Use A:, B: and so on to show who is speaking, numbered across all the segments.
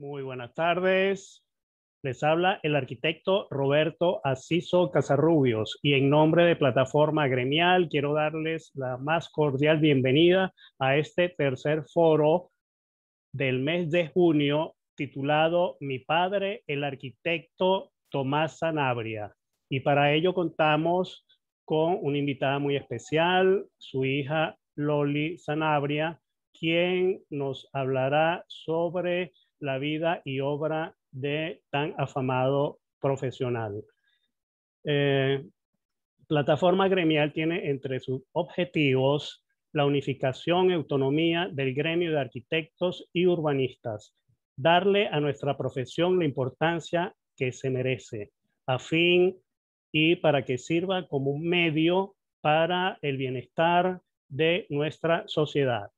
A: Muy
B: buenas tardes. Les habla el arquitecto Roberto Aciso Casarrubios y en nombre de Plataforma Gremial quiero darles la más cordial bienvenida a este tercer foro del mes de junio titulado Mi padre, el arquitecto Tomás Sanabria. Y para ello contamos con una invitada muy especial, su hija Loli Sanabria, quien nos hablará sobre la vida y obra de tan afamado profesional. Eh, plataforma gremial tiene entre sus objetivos la unificación y autonomía del gremio de arquitectos y urbanistas, darle a nuestra profesión la importancia que se merece, a fin y para que sirva como un medio para el bienestar de nuestra sociedad.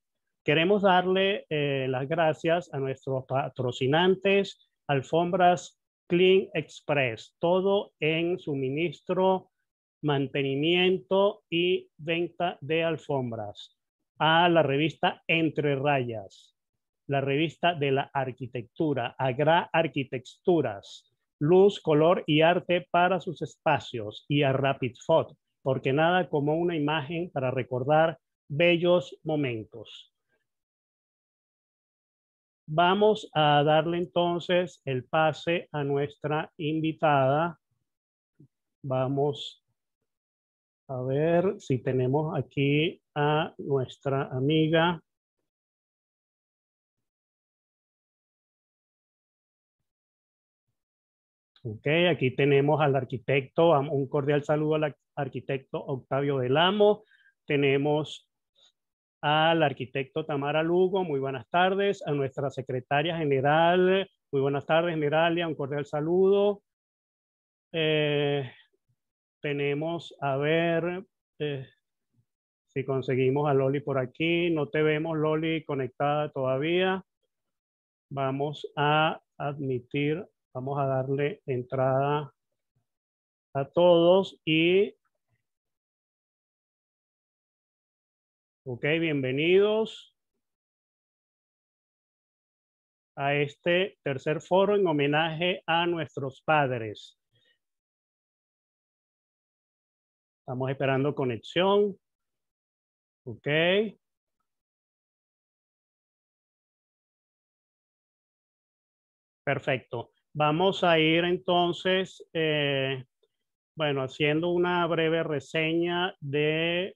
B: Queremos darle eh, las gracias a nuestros patrocinantes, Alfombras Clean Express, todo en suministro, mantenimiento y venta de alfombras. A la revista Entre Rayas, la revista de la arquitectura, Agra Arquitecturas, luz, color y arte para sus espacios y a Rapid Foot, porque nada como una imagen para recordar bellos momentos. Vamos a darle entonces el pase a nuestra invitada. Vamos a ver si tenemos aquí a nuestra
A: amiga.
B: Ok, aquí tenemos al arquitecto, un cordial saludo al arquitecto Octavio Del Tenemos al arquitecto Tamara Lugo, muy buenas tardes, a nuestra secretaria general, muy buenas tardes, Miralia, un cordial saludo. Eh, tenemos, a ver, eh, si conseguimos a Loli por aquí, no te vemos, Loli, conectada todavía. Vamos a admitir, vamos a darle entrada a todos
A: y Ok, bienvenidos a este tercer foro en homenaje a nuestros padres. Estamos esperando conexión. Ok.
B: Perfecto. Vamos a ir entonces, eh, bueno, haciendo una breve reseña de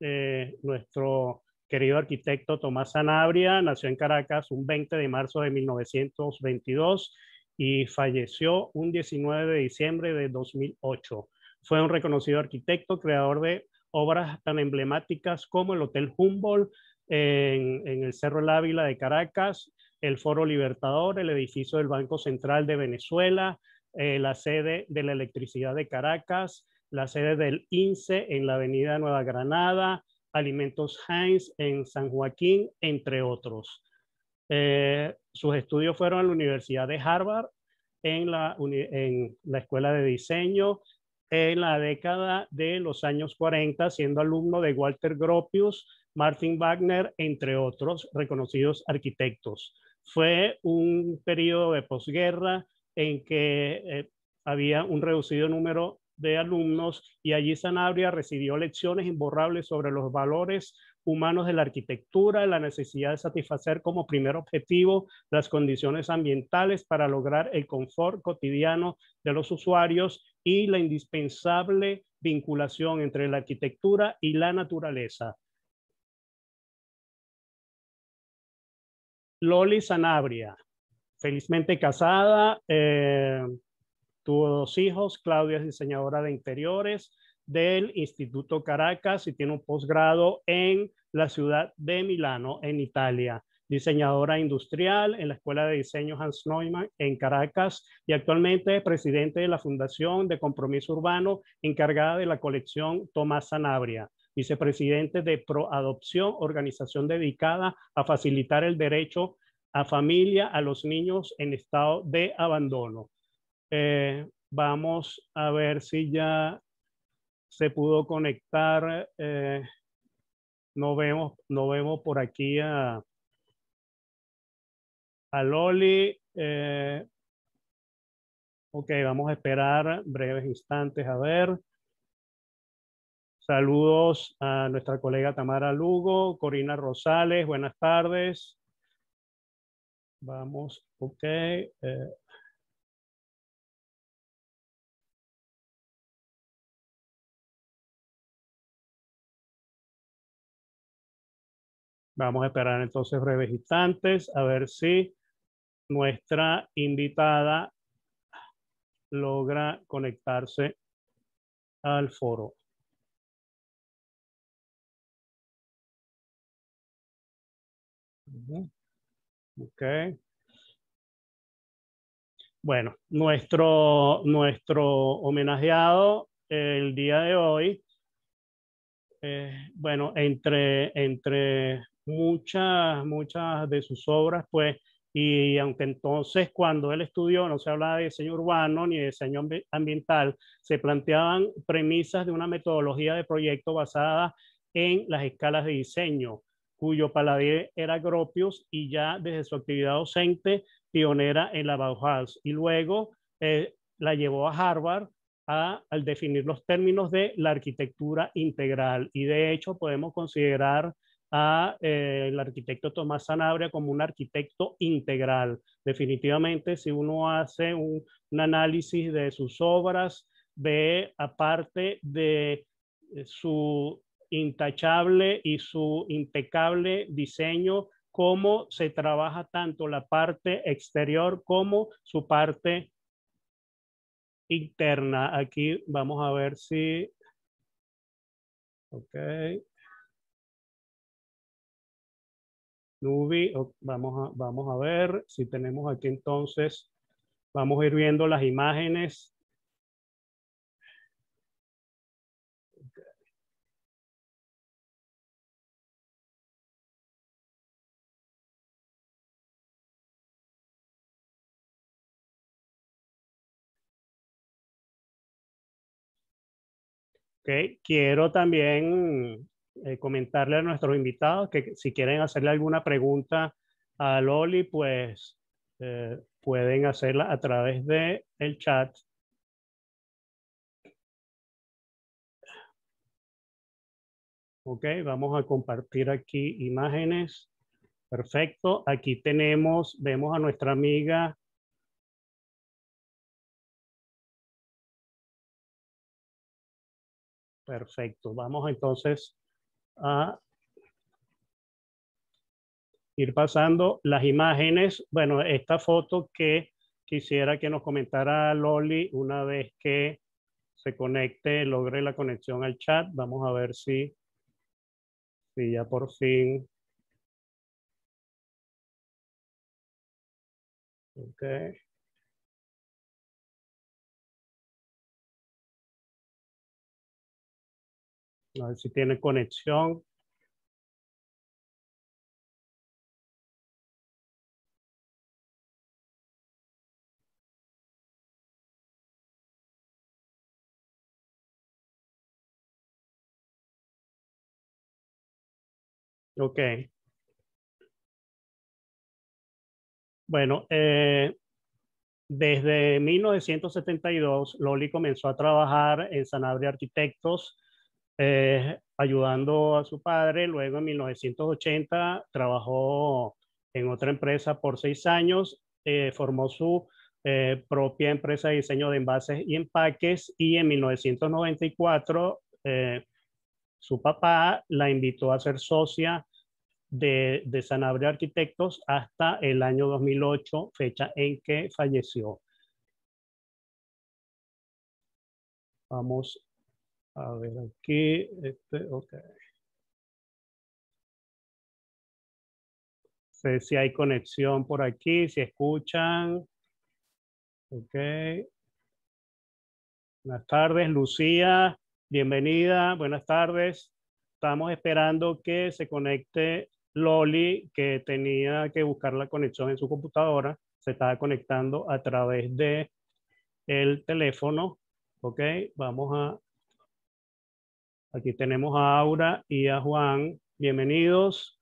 B: eh, nuestro querido arquitecto Tomás Sanabria, nació en Caracas un 20 de marzo de 1922 y falleció un 19 de diciembre de 2008. Fue un reconocido arquitecto, creador de obras tan emblemáticas como el Hotel Humboldt en, el Cerro El Ávila de Caracas, el Foro Libertador, el edificio del Banco Central de Venezuela, eh, la sede de la electricidad de Caracas, la sede del INSE en la Avenida Nueva Granada, Alimentos Heinz en San Joaquín, entre otros. Eh, sus estudios fueron en la Universidad de Harvard, en la, Escuela de Diseño, en la década de los años 40, siendo alumno de Walter Gropius, Martin Wagner, entre otros reconocidos arquitectos. Fue un periodo de posguerra en que eh, había un reducido número de alumnos y allí Sanabria recibió lecciones imborrables sobre los valores humanos de la arquitectura, la necesidad de satisfacer como primer objetivo las condiciones ambientales para lograr el confort cotidiano de los usuarios y la indispensable vinculación entre la arquitectura y la naturaleza. Loli Sanabria, felizmente casada, eh, Tuvo dos hijos, Claudia es diseñadora de interiores del Instituto Caracas y tiene un posgrado en la ciudad de Milano, en Italia. Diseñadora industrial en la Escuela de Diseño Hans Neumann en Caracas y actualmente presidente de la Fundación de Compromiso Urbano encargada de la colección Tomás Sanabria vicepresidente de Proadopción, organización dedicada a facilitar el derecho a familia a los niños en estado de abandono. Eh, vamos a ver si ya se pudo conectar. Eh, no, vemos, no vemos por aquí a, a Loli. Eh, ok, vamos a esperar breves instantes a ver. Saludos a nuestra colega Tamara Lugo, Corina Rosales, buenas tardes. Vamos, ok. Vamos a esperar entonces breves a ver si nuestra invitada logra conectarse
A: al foro. Ok.
B: Bueno, nuestro, nuestro homenajeado el día de hoy, eh, bueno, entre, entre muchas, muchas de sus obras, pues, y aunque entonces cuando él estudió no se hablaba de diseño urbano ni de diseño ambiental, se planteaban premisas de una metodología de proyecto basada en las escalas de diseño, cuyo paladín era Gropius y ya desde su actividad docente pionera en la Bauhaus. Y luego eh, la llevó a Harvard a, al definir los términos de la arquitectura integral. Y de hecho podemos considerar a eh, el arquitecto Tomás Sanabria como un arquitecto integral. Definitivamente, si uno hace un, análisis de sus obras, ve aparte de eh, su intachable y su impecable diseño, cómo se trabaja tanto la parte exterior como su parte interna. Aquí vamos a ver
A: si... Ok.
B: Nubi, vamos a, vamos a ver si tenemos aquí entonces, vamos a ir viendo las imágenes. Okay. Quiero también eh, comentarle a nuestros invitados que si quieren hacerle alguna pregunta a Loli, pues eh, pueden hacerla a través de el chat. Ok, vamos a compartir aquí imágenes. Perfecto, aquí tenemos, vemos a nuestra amiga Perfecto. Vamos entonces a ir pasando las imágenes. Bueno, esta foto que quisiera que nos comentara Loli una vez que se conecte, logre la conexión al chat. Vamos a ver si, si ya por fin.
A: Okay. A ver si tiene conexión. Ok.
B: Bueno, eh, desde 1972, Loli comenzó a trabajar en Sanabria Arquitectos eh, ayudando a su padre. Luego en 1980 trabajó en otra empresa por seis años, eh, formó su eh, propia empresa de diseño de envases y empaques y en 1994 su papá la invitó a ser socia de, Sanabria Arquitectos hasta el año 2008, fecha en que falleció. Vamos
A: a ver, aquí, este, ok. Sé si hay conexión por aquí, si escuchan.
B: Ok. Buenas tardes, Lucía. Bienvenida, buenas tardes. Estamos esperando que se conecte Loli, que tenía que buscar la conexión en su computadora. Se está conectando a través de el teléfono. Ok, vamos a Aquí tenemos a Aura y a Juan. Bienvenidos.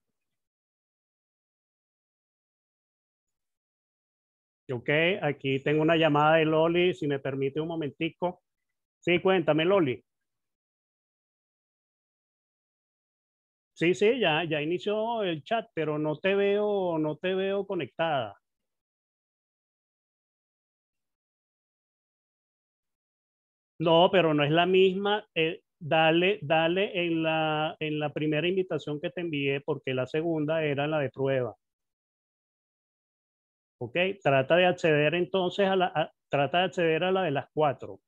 B: Ok, aquí tengo una llamada de Loli, si me permite un momentico. Sí, cuéntame, Loli. Sí, sí, ya, ya inició
A: el chat, pero no te veo, no te veo conectada.
B: No, pero no es la misma. Eh, dale, dale en la, en la primera invitación que te envié, porque la segunda era la de prueba. ¿Ok? Trata de acceder
A: entonces a la, trata de acceder a la de las cuatro.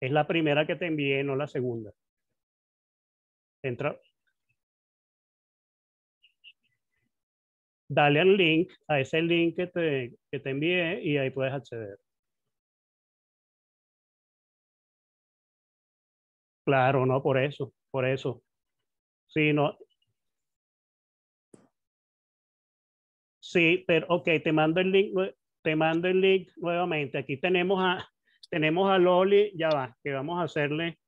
A: Es la primera que te envié, no la segunda. Entra. Dale al link, a ese link que te, que te envié y ahí puedes acceder. Claro, no, por eso,
B: por eso. Sí, no. Sí, pero ok, te mando el link, te mando el link nuevamente. Aquí tenemos a, tenemos a Loli, ya va, que vamos a hacerle,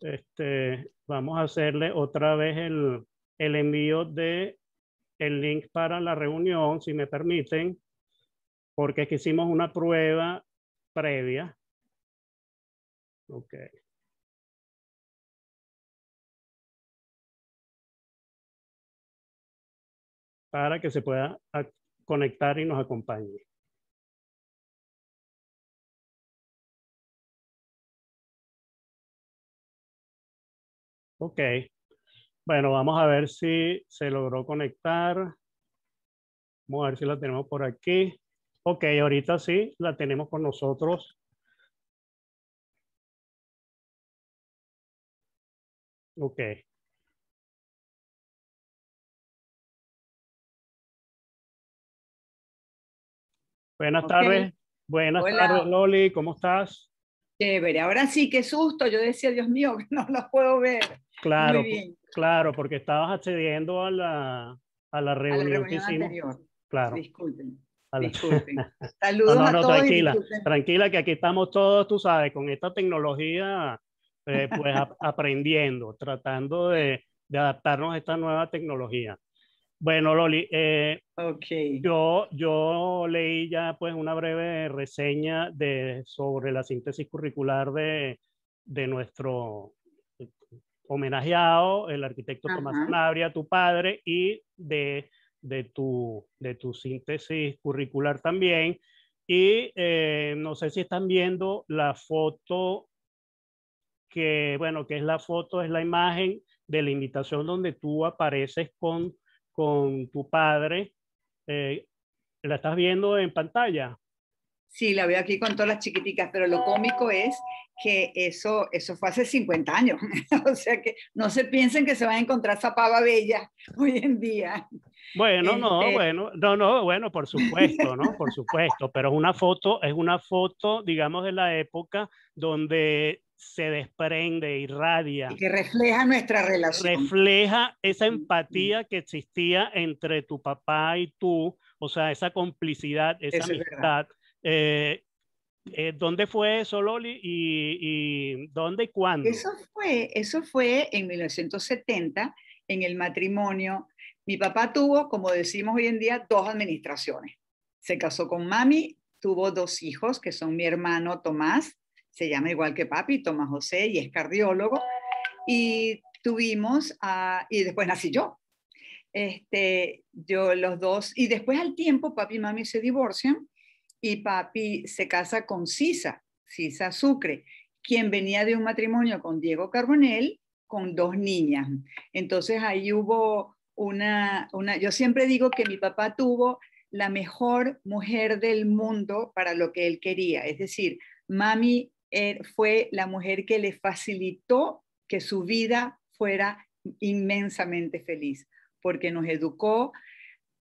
B: este, vamos a hacerle otra vez el, el envío de el link para la reunión, si me permiten, porque es hicimos una prueba
A: previa. Ok. para que se pueda conectar y nos acompañe.
B: Ok. Bueno, vamos a ver si se logró conectar. Vamos a ver si la tenemos por aquí. Ok, ahorita sí, la tenemos con
A: nosotros. Ok.
B: Buenas tardes. Buenas tardes, Loli. ¿Cómo estás?
C: Chévere. Ahora sí, qué susto. Yo decía, Dios mío, no los puedo ver.
B: Claro, claro, porque estabas accediendo a la, a la reunión, que hicimos. Claro.
C: Disculpen.
B: Disculpen. Saludos no, no, a todos Tranquila, tranquila, que aquí estamos todos, tú sabes, con esta tecnología, eh, pues aprendiendo, tratando de, de adaptarnos a esta nueva tecnología. Bueno, Loli, eh, yo, yo leí ya pues una breve reseña de, sobre la síntesis curricular de, nuestro homenajeado, el arquitecto Tomás Sanabria, tu padre, y de, tu, de tu síntesis curricular también. Y eh, no sé si están viendo la foto que, bueno, que es la foto, es la imagen de la invitación donde tú apareces con con tu padre. Eh, ¿La estás viendo en pantalla? Sí, la veo aquí con todas
C: las chiquiticas, pero lo cómico es que eso, eso fue hace 50 años. o sea que no se piensen que se van a encontrar esa pava bella hoy en día.
B: Bueno, no, este bueno, no, no, bueno, por supuesto, ¿no? Por supuesto, pero es una foto, es una foto, digamos, de la época donde se desprende, irradia. Y que refleja nuestra relación. Refleja esa empatía que existía entre tu papá y tú, o sea, esa complicidad, esa amistad. Eh, eh, ¿Dónde fue eso, Loli? ¿Y, y dónde y cuándo? Eso fue, eso fue
C: en 1970, en el matrimonio mi papá tuvo, como decimos hoy en día, dos administraciones. Se casó con mami, tuvo dos hijos, que son mi hermano Tomás, se llama igual que papi, Tomás José, y es cardiólogo. Y tuvimos, y después nací yo. Este, yo los dos, y después al tiempo papi y mami se divorcian y papi se casa con Sisa, Sisa Sucre, quien venía de un matrimonio con Diego Carbonell con dos niñas. Entonces ahí hubo una, una, yo siempre digo que mi papá tuvo la mejor mujer del mundo para lo que él quería, es decir, mami eh, fue la mujer que le facilitó que su vida fuera inmensamente feliz, porque nos educó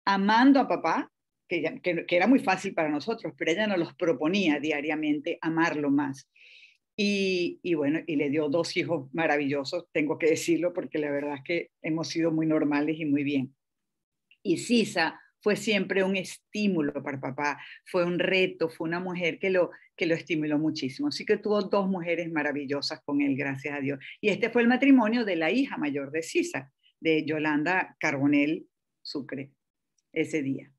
C: amando a papá, que, era muy fácil para nosotros, pero ella nos los proponía diariamente amarlo más. Y, bueno, y le dio dos hijos maravillosos, tengo que decirlo, porque la verdad es que hemos sido muy normales y muy bien. Y Sisa fue siempre un estímulo para papá, fue un reto, fue una mujer que lo, que lo estimuló muchísimo. Así que tuvo dos mujeres maravillosas con él, gracias a Dios. Y este fue el matrimonio de la hija mayor de Sisa, de Yolanda Carbonel Sucre, ese día.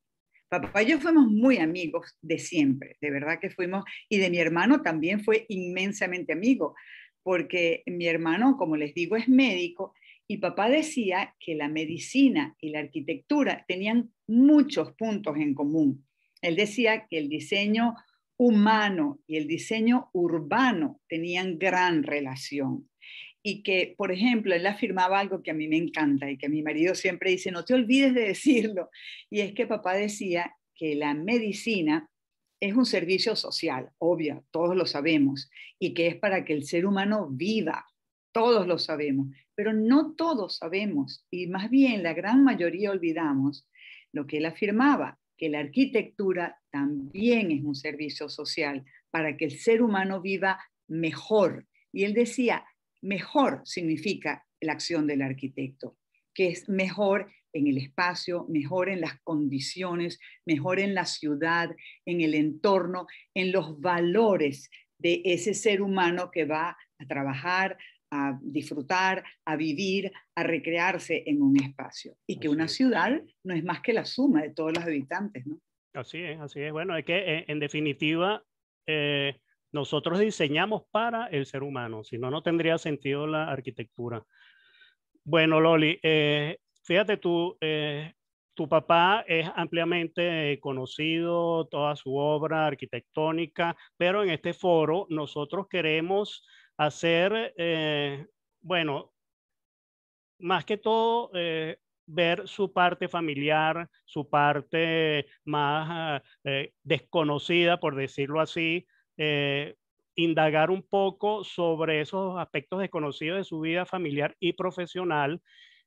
C: Papá y yo fuimos muy amigos de siempre, de verdad que fuimos, y de mi hermano también fue inmensamente amigo, porque mi hermano, como les digo, es médico, y papá decía que la medicina y la arquitectura tenían muchos puntos en común. Él decía que el diseño humano y el diseño urbano tenían gran relación y que, por ejemplo, él afirmaba algo que a mí me encanta y que mi marido siempre dice, no te olvides de decirlo, y es que papá decía que la medicina es un servicio social, obvio, todos lo sabemos, y que es para que el ser humano viva, todos lo sabemos, pero no todos sabemos, y más bien la gran mayoría olvidamos lo que él afirmaba, que la arquitectura también es un servicio social para que el ser humano viva mejor. Y él decía, mejor significa la acción del arquitecto, que es mejor en el espacio, mejor en las condiciones, mejor en la ciudad, en el entorno, en los valores de ese ser humano que va a trabajar, a disfrutar, a vivir, a recrearse en un espacio. Y que una ciudad no es más que la suma de todos los habitantes, ¿no?
B: Así es, así es. Bueno, es que eh, en, definitiva, eh, nosotros diseñamos para el ser humano, si no, no tendría sentido la arquitectura. Bueno, Loli, eh, fíjate tú, eh, tu papá es ampliamente conocido, toda su obra arquitectónica, pero en este foro nosotros queremos hacer, eh, bueno, más que todo, ver su parte familiar, su parte más desconocida, por decirlo así, eh, indagar un poco sobre esos aspectos desconocidos de su vida familiar y profesional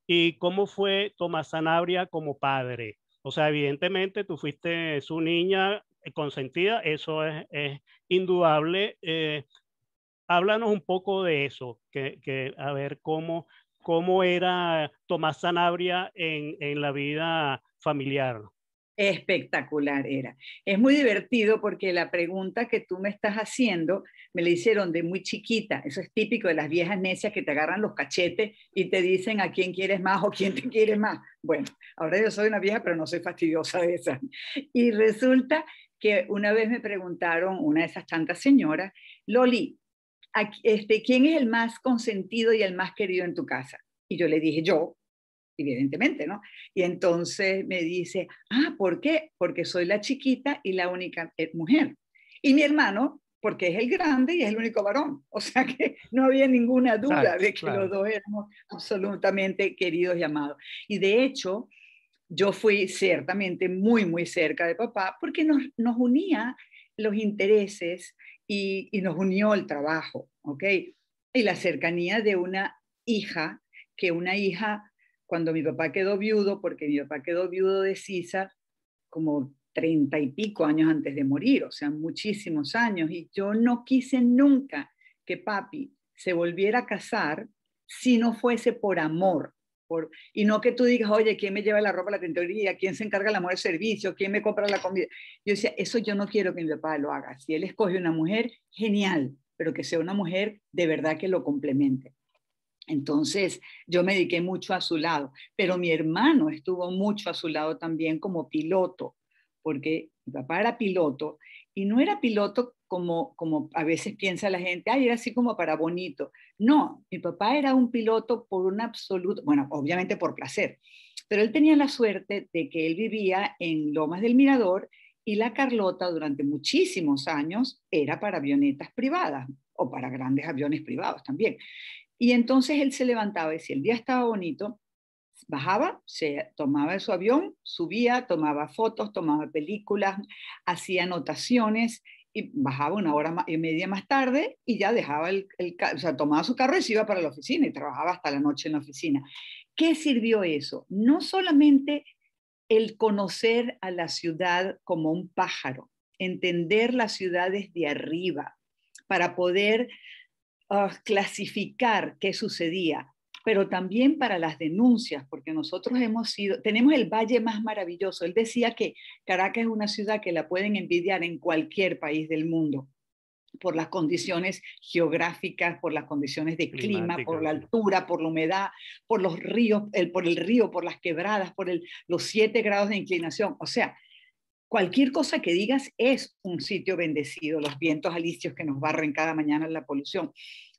B: y cómo fue Tomás Sanabria como padre. O sea, evidentemente tú fuiste su niña consentida, eso es, indudable. Eh, háblanos un poco de eso, que, a ver cómo, cómo, era Tomás Sanabria en, en la vida familiar espectacular era. Es muy divertido porque la pregunta que tú me estás
C: haciendo me la hicieron de muy chiquita. Eso es típico de las viejas necias que te agarran los cachetes y te dicen a quién quieres más o quién te quiere más. Bueno, ahora yo soy una vieja, pero no soy fastidiosa de esas. Y resulta que una vez me preguntaron una de esas tantas señoras, Loli, este, ¿quién es el más consentido y el más querido en tu casa? Y yo le dije, yo evidentemente, ¿no? Y entonces me dice, ah, ¿por qué? Porque soy la chiquita y la única eh, mujer. Y mi hermano, porque es el grande y es el único varón. O sea que no había ninguna duda de que los dos éramos absolutamente queridos y amados. Y de hecho, yo fui ciertamente muy, muy cerca de papá porque nos, unía los intereses y, y, nos unió el trabajo, ¿ok? Y la cercanía de una hija, que una hija cuando mi papá quedó viudo, porque mi papá quedó viudo de Sisa como treinta y pico años antes de morir, o sea, muchísimos años, y yo no quise nunca que papi se volviera a casar si no fuese por amor. y no que tú digas, oye, ¿quién me lleva la ropa a la tintorería? ¿Quién se encarga del amor al servicio? ¿Quién me compra la comida? Yo decía, eso yo no quiero que mi papá lo haga. Si él escoge una mujer, genial, pero que sea una mujer de verdad que lo complemente. Entonces yo me dediqué mucho a su lado, pero mi hermano estuvo mucho a su lado también como piloto, porque mi papá era piloto y no era piloto como, como a veces piensa la gente, ay, era así como para bonito. No, mi papá era un piloto por un absoluto, bueno, obviamente por placer, pero él tenía la suerte de que él vivía en Lomas del Mirador y la Carlota durante muchísimos años era para avionetas privadas o para grandes aviones privados también. Y entonces él se levantaba y si el día estaba bonito, bajaba, se tomaba su avión, subía, tomaba fotos, tomaba películas, hacía anotaciones y bajaba una hora y media más tarde y ya dejaba el, el o sea, tomaba su carro y se iba para la oficina y trabajaba hasta la noche en la oficina. ¿Qué sirvió eso? No solamente el conocer a la ciudad como un pájaro, entender las ciudades de arriba para poder Ah, clasificar qué sucedía, pero también para las denuncias, porque nosotros hemos sido, tenemos el valle más maravilloso. Él decía que Caracas es una ciudad que la pueden envidiar en cualquier país del mundo por las condiciones geográficas, por las condiciones de clima, por la altura, por la humedad, por los ríos, por el río, por las quebradas, por los siete grados de inclinación. O sea, Cualquier cosa que digas es un sitio bendecido, los vientos alicios que nos barren cada mañana la polución.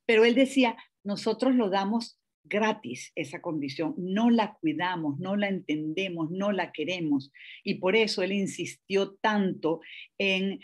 C: Pero él decía, nosotros lo damos gratis esa condición, no la cuidamos, no la entendemos, no la queremos. Y por eso él insistió tanto en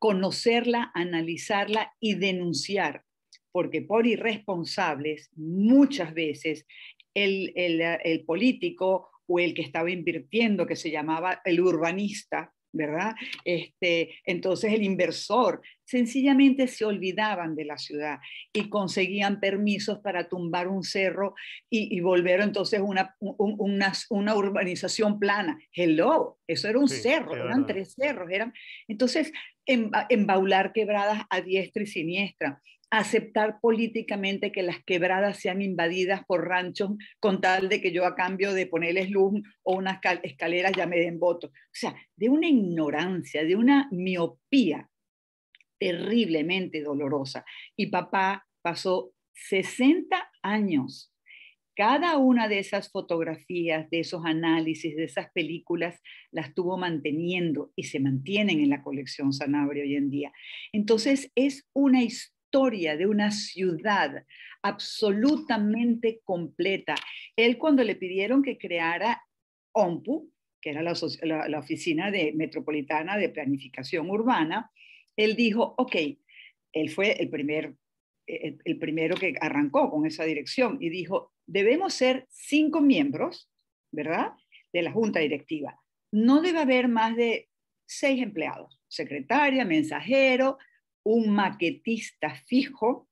C: conocerla, analizarla y denunciar, porque por irresponsables muchas veces el político o el que estaba invirtiendo, que se llamaba el urbanista, ¿verdad? Este, entonces el inversor, sencillamente se olvidaban de la ciudad y conseguían permisos para tumbar un cerro y, y volver entonces una, una, urbanización plana. Hello, eso era un cerro, eran tres cerros, eran... Entonces embaular quebradas a diestra y siniestra, aceptar políticamente que las quebradas sean invadidas por ranchos con tal de que yo a cambio de ponerles luz o unas escaleras ya me den voto. O sea, de una ignorancia, de una miopía terriblemente dolorosa. Y papá pasó 60 años cada una de esas fotografías, de esos análisis, de esas películas, las tuvo manteniendo y se mantienen en la colección Sanabria hoy en día. Entonces es una historia de una ciudad absolutamente completa. Él cuando le pidieron que creara OMPU, que era la, Oficina de, Metropolitana de Planificación Urbana, él dijo, ok, él fue el primer el, primero que arrancó con esa dirección y dijo, debemos ser cinco miembros, ¿verdad? De la junta directiva. No debe haber más de seis empleados, secretaria, mensajero, un maquetista fijo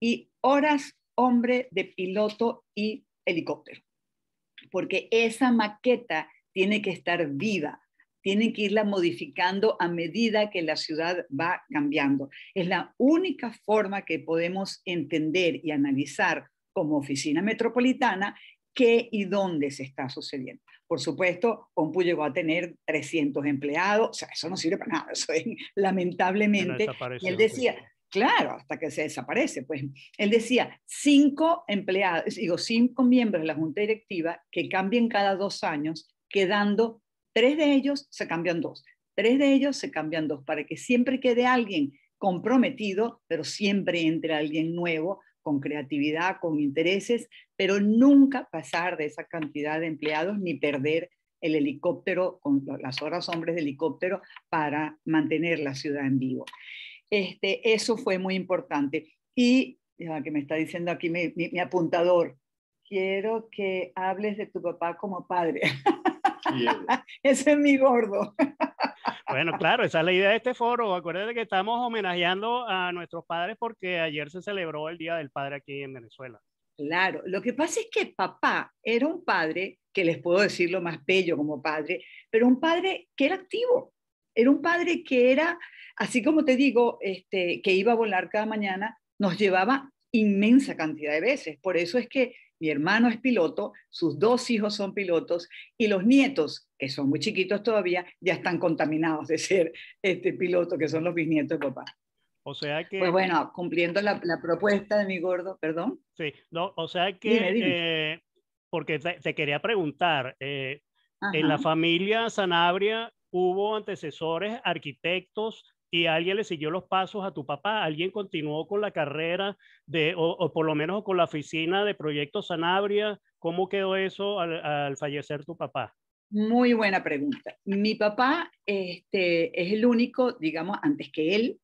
C: y horas hombre de piloto y helicóptero. Porque esa maqueta tiene que estar viva, tienen que irla modificando a medida que la ciudad va cambiando. Es la única forma que podemos entender y analizar como oficina metropolitana qué y dónde se está sucediendo. Por supuesto, Ompu llegó a tener 300 empleados, o sea, eso no sirve para nada, lamentablemente. Y él decía, claro, hasta que se desaparece, pues él decía, cinco empleados, digo, cinco miembros de la junta directiva que cambien cada dos años, quedando, tres de ellos se cambian dos, tres de ellos se cambian dos, para que siempre quede alguien comprometido, pero siempre entre alguien nuevo con creatividad, con intereses, pero nunca pasar de esa cantidad de empleados ni perder el helicóptero, con las horas hombres de helicóptero para mantener la ciudad en vivo. Este, eso fue muy importante. Y, ya que me está diciendo aquí mi apuntador, quiero que hables de tu papá como padre. Ese
D: es mi gordo.
B: bueno, claro, esa es la idea de este foro. Acuérdate que estamos homenajeando a nuestros padres porque ayer se celebró el Día del Padre aquí en Venezuela. Claro, lo
C: que pasa es que papá era un padre, que les puedo decir lo más bello como padre, pero un padre que era activo, era un padre que era, así como te digo, este, que iba a volar cada mañana, nos llevaba inmensa cantidad de veces. Por eso es que mi hermano es piloto, sus dos hijos son pilotos y los nietos, que son muy chiquitos todavía, ya están contaminados de ser este piloto, que son los bisnietos de papá.
B: O sea que... Pues bueno, cumpliendo la, propuesta de mi gordo, perdón. Sí, no, o sea que... Eh, porque te, quería preguntar, eh, en la familia Sanabria hubo antecesores arquitectos y alguien le siguió los pasos a tu papá, alguien continuó con la carrera de, o, por lo menos con la oficina de Proyecto Sanabria, ¿cómo quedó eso al, fallecer tu papá?
C: Muy buena pregunta. Mi papá este, es el único, digamos, antes que él,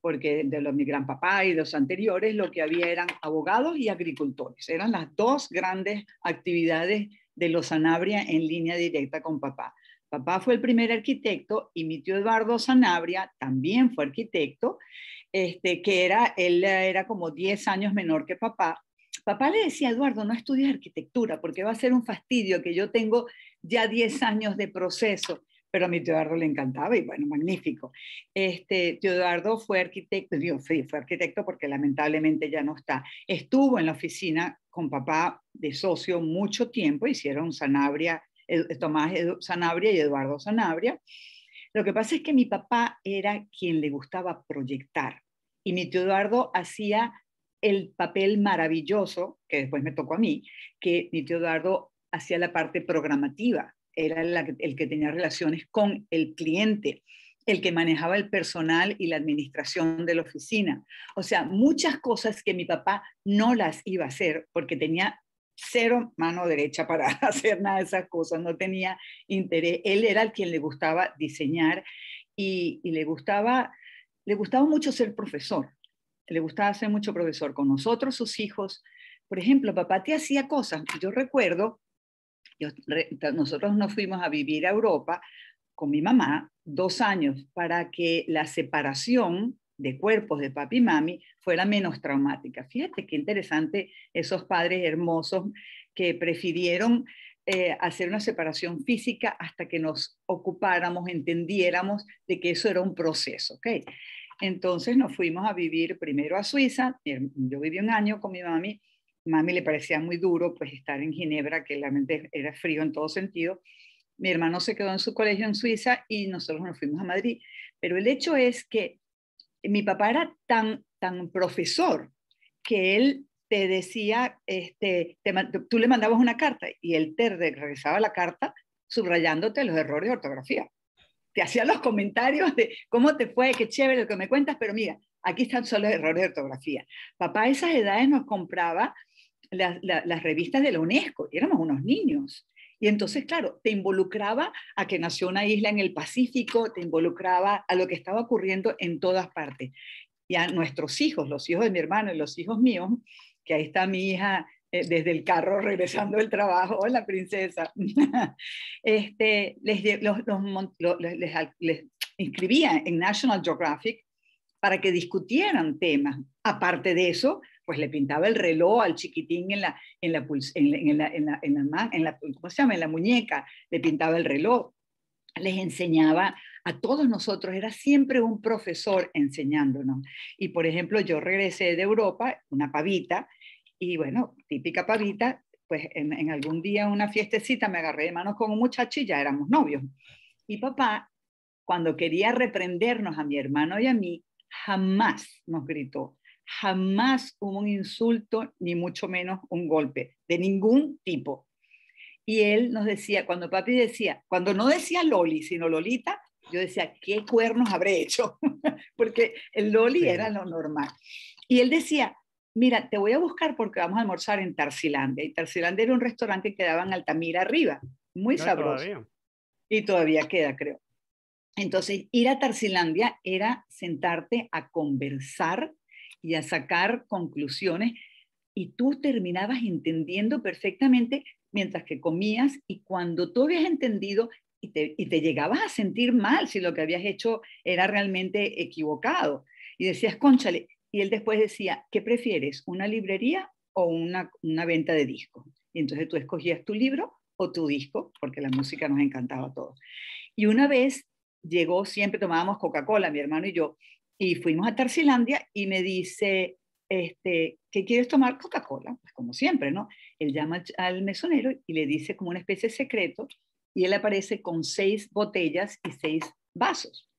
C: porque de los, mi gran papá y los anteriores lo que había eran abogados y agricultores. Eran las dos grandes actividades de los Sanabria en línea directa con papá. Papá fue el primer arquitecto y mi tío Eduardo Sanabria también fue arquitecto, este, que era, él era como 10 años menor que papá. Papá le decía, Eduardo, no estudies arquitectura porque va a ser un fastidio que yo tengo ya 10 años de proceso pero a mi tío Eduardo le encantaba y bueno, magnífico. Este, tío Eduardo fue arquitecto, digo, sí, fue arquitecto porque lamentablemente ya no está. Estuvo en la oficina con papá de socio mucho tiempo, hicieron Sanabria eh, Tomás Sanabria y Eduardo Sanabria. Lo que pasa es que mi papá era quien le gustaba proyectar y mi tío Eduardo hacía el papel maravilloso, que después me tocó a mí, que mi tío Eduardo hacía la parte programativa, era el que tenía relaciones con el cliente, el que manejaba el personal y la administración de la oficina. O sea, muchas cosas que mi papá no las iba a hacer porque tenía cero mano derecha para hacer nada de esas cosas, no tenía interés. Él era el quien le gustaba diseñar y, le, gustaba, le gustaba mucho ser profesor, le gustaba ser mucho profesor con nosotros, sus hijos. Por ejemplo, papá te hacía cosas. Yo recuerdo, nosotros nos fuimos a vivir a Europa con mi mamá dos años para que la separación de cuerpos de papi y mami fue menos traumática. Fíjate qué interesante esos padres hermosos que prefirieron eh, hacer una separación física hasta que nos ocupáramos, entendiéramos de que eso era un proceso. ¿okay? Entonces nos fuimos a vivir primero a Suiza, er, yo viví un año con mi mami, mami le parecía muy duro pues estar en Ginebra, que realmente era frío en todo sentido. Mi hermano se quedó en su colegio en Suiza y nosotros nos fuimos a Madrid. Pero el hecho es que mi papá era tan, tan profesor que él te decía, este, tú le mandabas una carta y él te regresaba la carta subrayándote los errores de ortografía. Te hacía los comentarios de cómo te fue, qué chévere lo que me cuentas, pero mira, aquí están solo los errores de ortografía. Papá a esas edades nos compraba las revistas de la UNESCO, éramos unos niños. Y entonces, claro, te involucraba a que nació una isla en el Pacífico, te involucraba a lo que estaba ocurriendo en todas partes. Y a nuestros hijos, los hijos de mi hermano y los hijos míos, que ahí está mi hija eh, desde el carro regresando del trabajo, la princesa, les, les inscribía en National Geographic para que discutieran temas. Aparte de eso, pues le pintaba el reloj al chiquitín en la, en la, muñeca, le pintaba el reloj, les enseñaba a todos nosotros, era siempre un profesor enseñándonos. Y por ejemplo, yo regresé de Europa, una pavita, y bueno, típica pavita, pues en, algún día en una fiestecita me agarré de manos con un muchacho y ya éramos novios. Y papá, cuando quería reprendernos a mi hermano y a mí, jamás nos gritó, jamás hubo un insulto, ni mucho menos un golpe, de ningún tipo. Y él nos decía, cuando papi decía, cuando no decía Loli, sino Lolita, yo decía, ¿qué cuernos habré hecho? porque el Loli era lo normal. Y él decía, mira, te voy a buscar porque vamos a almorzar en Tarsilandia. Y Tarsilandia era un restaurante que daba en Altamira arriba, muy sabroso. Y todavía queda, creo. Entonces, ir a Tarsilandia era sentarte a conversar y a sacar conclusiones y tú terminabas entendiendo perfectamente mientras que comías y cuando tú habías entendido y te, y llegabas a sentir mal si lo que habías hecho era realmente equivocado y decías, conchale, y él después decía, ¿qué prefieres? ¿Una librería o una, una venta de discos? Y entonces tú escogías tu libro o tu disco, porque la música nos encantaba a todos. Y una vez llegó, siempre tomábamos Coca-Cola, mi hermano y yo, y fuimos a Tarsilandia y me dice, este, ¿qué quieres tomar? Coca-Cola, pues como siempre, ¿no? Él llama al mesonero y le dice como una especie de secreto y él aparece con seis botellas y seis vasos.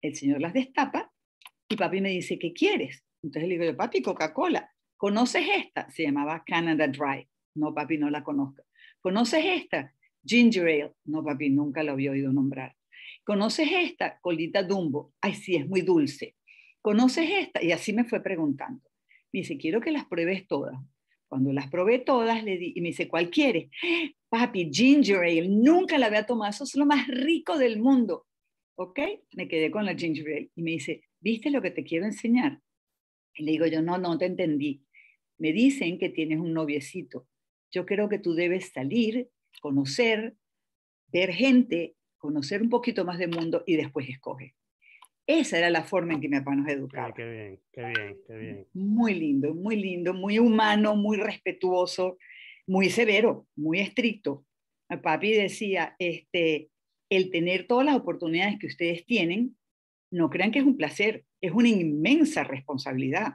C: El señor las destapa y papi me dice, ¿qué quieres? Entonces le digo papi, Coca-Cola. ¿Conoces esta? Se llamaba Canada Dry. No, papi, no la conozco. ¿Conoces esta? Ginger Ale. No, papi, nunca la había oído nombrar. ¿Conoces esta? Colita Dumbo. Ay, sí, es muy dulce. ¿conoces esta? Y así me fue preguntando. Me dice, quiero que las pruebes todas. Cuando las probé todas, le di, y me dice, ¿cuál quieres? Papi, ginger ale, nunca la había tomado, eso es lo más rico del mundo. ¿Ok? Me quedé con la ginger ale. Y me dice, ¿viste lo que te quiero enseñar? Y le digo yo, no, no te entendí. Me dicen que tienes un noviecito. Yo creo que tú debes salir, conocer, ver gente, conocer un poquito más del mundo y después escoge. Esa era la forma en que mi papá nos educaba. qué bien, qué bien, qué bien. Muy lindo, muy lindo, muy humano, muy respetuoso, muy severo, muy estricto. papi decía, este, el tener todas las oportunidades que ustedes tienen, no crean que es un placer, es una inmensa responsabilidad.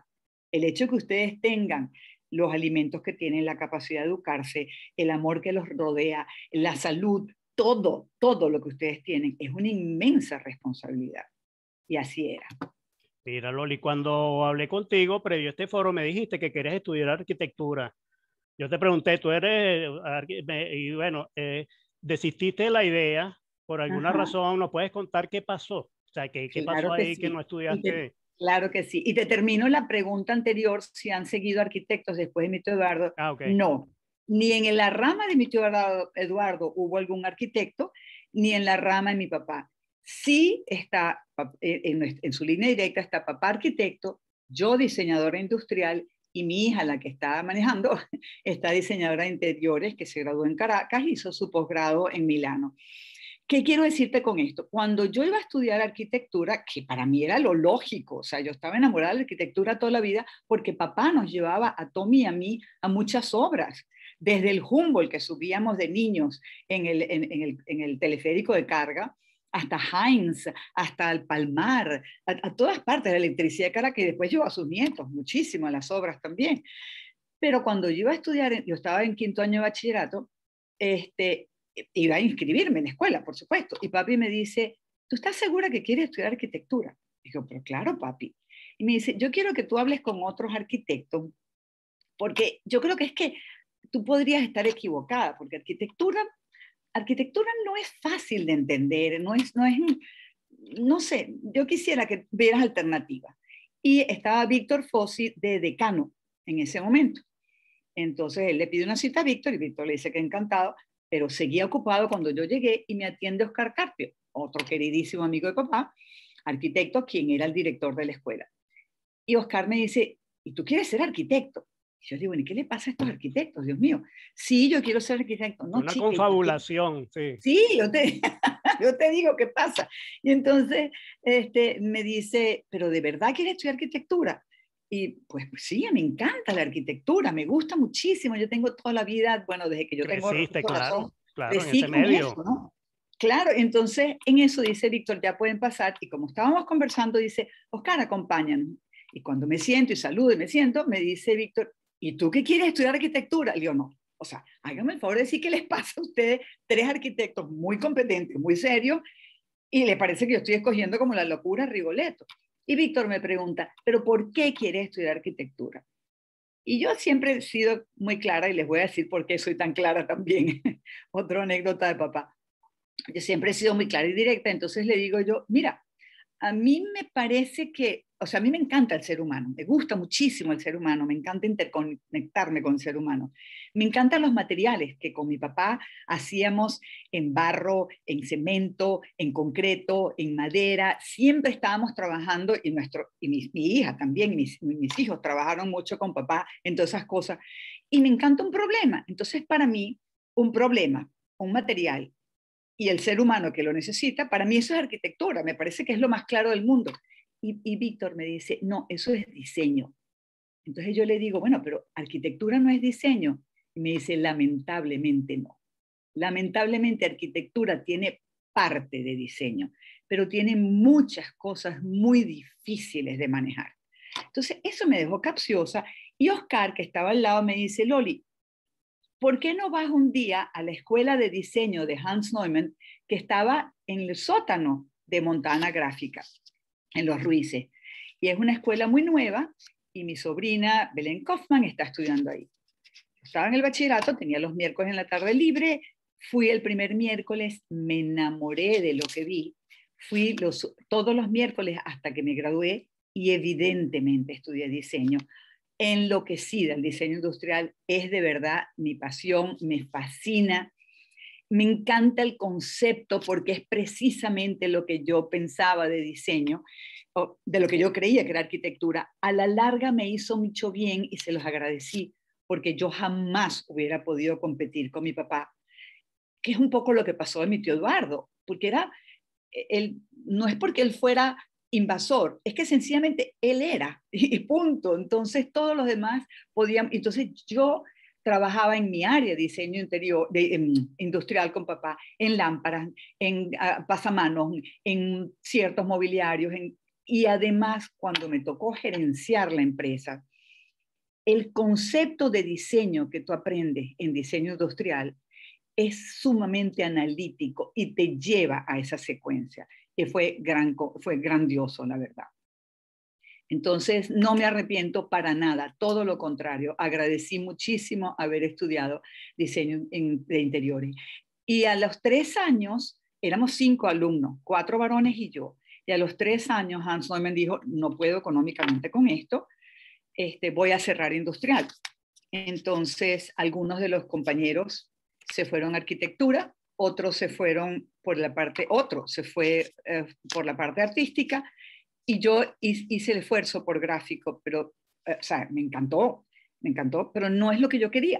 C: El hecho que ustedes tengan los alimentos que tienen, la capacidad de educarse, el amor que los rodea, la salud, todo, todo lo que ustedes tienen, es una inmensa responsabilidad. Y así era.
B: Mira, Loli, cuando hablé contigo previo a este foro, me dijiste que querías estudiar arquitectura. Yo te pregunté, tú eres, y bueno, eh, desististe de la idea, por alguna razón, ¿nos puedes contar qué pasó? O sea, ¿qué, pasó ahí que no estudiaste?
C: claro que sí. Y te termino la pregunta anterior, si han seguido arquitectos después de mi tío Eduardo. Ah, no, ni en la rama de mi tío Eduardo hubo algún arquitecto, ni en la rama de mi papá. Sí está, eh, en, su línea directa está papá arquitecto, yo diseñadora industrial y mi hija, la que estaba manejando, está diseñadora de interiores, que se graduó en Caracas, y hizo su posgrado en Milano. ¿Qué quiero decirte con esto? Cuando yo iba a estudiar arquitectura, que para mí era lo lógico, o sea, yo estaba enamorada de la arquitectura toda la vida porque papá nos llevaba a Tommy y a mí a muchas obras, desde el Humboldt que subíamos de niños en el teleférico de carga, hasta Heinz, hasta el Palmar, a, todas partes, la electricidad cara que después llevó a sus nietos, muchísimo, en las obras también. Pero cuando yo iba a estudiar, yo estaba en quinto año de bachillerato, este, iba a inscribirme en la escuela, por supuesto, y papi me dice, ¿tú estás segura que quieres estudiar arquitectura? Digo, pero claro, papi. Y me dice, yo quiero que tú hables con otros arquitectos, porque yo creo que es que tú podrías estar equivocada, porque arquitectura arquitectura no es fácil de entender, no es, no es, no sé, yo quisiera que vieras alternativa Y estaba Víctor Fossi de decano en ese momento. Entonces él le pide una cita a Víctor y Víctor le dice que encantado, pero seguía ocupado cuando yo llegué y me atiende Oscar Carpio, otro queridísimo amigo de papá, arquitecto, quien era el director de la escuela. Y Oscar me dice, ¿y tú quieres ser arquitecto? yo digo, ¿y qué le pasa a estos mm. arquitectos? Dios mío, sí, yo quiero ser arquitecto. No, Una
B: confabulación, sí.
C: Sí, yo te, yo te digo qué pasa. Y entonces este, me dice, ¿pero de verdad quieres estudiar arquitectura? Y pues, pues, sí, me encanta la arquitectura, me gusta muchísimo. Yo tengo toda la vida, bueno, desde que yo tengo claro, claro, en ese medio. Claro, entonces en eso dice Víctor, ya pueden pasar. Y como estábamos conversando, dice, Oscar, acompañan Y cuando me siento y saludo y me siento, me dice Víctor, ¿y tú qué quieres estudiar arquitectura? Le no. O sea, háganme el favor de decir qué les pasa a ustedes, tres arquitectos muy competentes, muy serios, y les parece que yo estoy escogiendo como la locura Rigoletto. Y Víctor me pregunta, ¿pero por qué quieres estudiar arquitectura? Y yo siempre he sido muy clara y les voy a decir por qué soy tan clara también. Otra anécdota de papá. Yo siempre he sido muy clara y directa, entonces le digo yo, mira, a mí me parece que o sea, a mí me encanta el ser humano, me gusta muchísimo el ser humano, me encanta interconectarme con el ser humano. Me encantan los materiales que con mi papá hacíamos en barro, en cemento, en concreto, en madera. Siempre estábamos trabajando y, nuestro, y mi, hija también, mis, mis hijos trabajaron mucho con papá en todas esas cosas. Y me encanta un problema. Entonces, para mí, un problema, un material y el ser humano que lo necesita, para mí eso es arquitectura, me parece que es lo más claro del mundo. Y, Víctor me dice, no, eso es diseño. Entonces yo le digo, bueno, pero arquitectura no es diseño. Y me dice, lamentablemente no. Lamentablemente arquitectura tiene parte de diseño, pero tiene muchas cosas muy difíciles de manejar. Entonces, eso me dejó capciosa y Oscar, que estaba al lado, me dice, Loli, ¿por qué no vas un día a la escuela de diseño de Hans Neumann, que estaba en el sótano de Montana Gráfica? en Los Ruices. Y es una escuela muy nueva y mi sobrina Belén Kaufman está estudiando ahí. Estaba en el bachillerato, tenía los miércoles en la tarde libre, fui el primer miércoles, me enamoré de lo que vi, fui los, todos los miércoles hasta que me gradué y evidentemente estudié diseño. Enloquecida el diseño industrial, es de verdad mi pasión, me fascina, me encanta el concepto porque es precisamente lo que yo pensaba de diseño, o de lo que yo creía que era arquitectura. A la larga me hizo mucho bien y se los agradecí porque yo jamás hubiera podido competir con mi papá, que es un poco lo que pasó a mi tío Eduardo, porque era, e-, él, no es porque él fuera invasor, es que sencillamente él era y punto. Entonces todos los demás podían, entonces yo trabajaba en mi área, diseño interior, de, em, industrial con papá, en lámparas, en ah, pasamanos, en ciertos mobiliarios. y además, cuando me tocó gerenciar la empresa, el concepto de diseño que tú aprendes en diseño industrial es sumamente analítico y te lleva a esa secuencia, que fue, gran, fue grandioso, la verdad. Entonces, no me arrepiento para nada, todo lo contrario, agradecí muchísimo haber estudiado diseño de interiores. Y a los tres años, éramos cinco alumnos, cuatro varones y yo, y a los tres años Hans Neumann dijo, no puedo económicamente con esto, este, voy a cerrar industrial. Entonces, algunos de los compañeros se fueron a arquitectura, otros se fueron por la parte, otro se fue eh, por la parte artística y yo hice el esfuerzo por gráfico, pero, eh, o sea, me encantó, me encantó, pero no es lo que yo quería.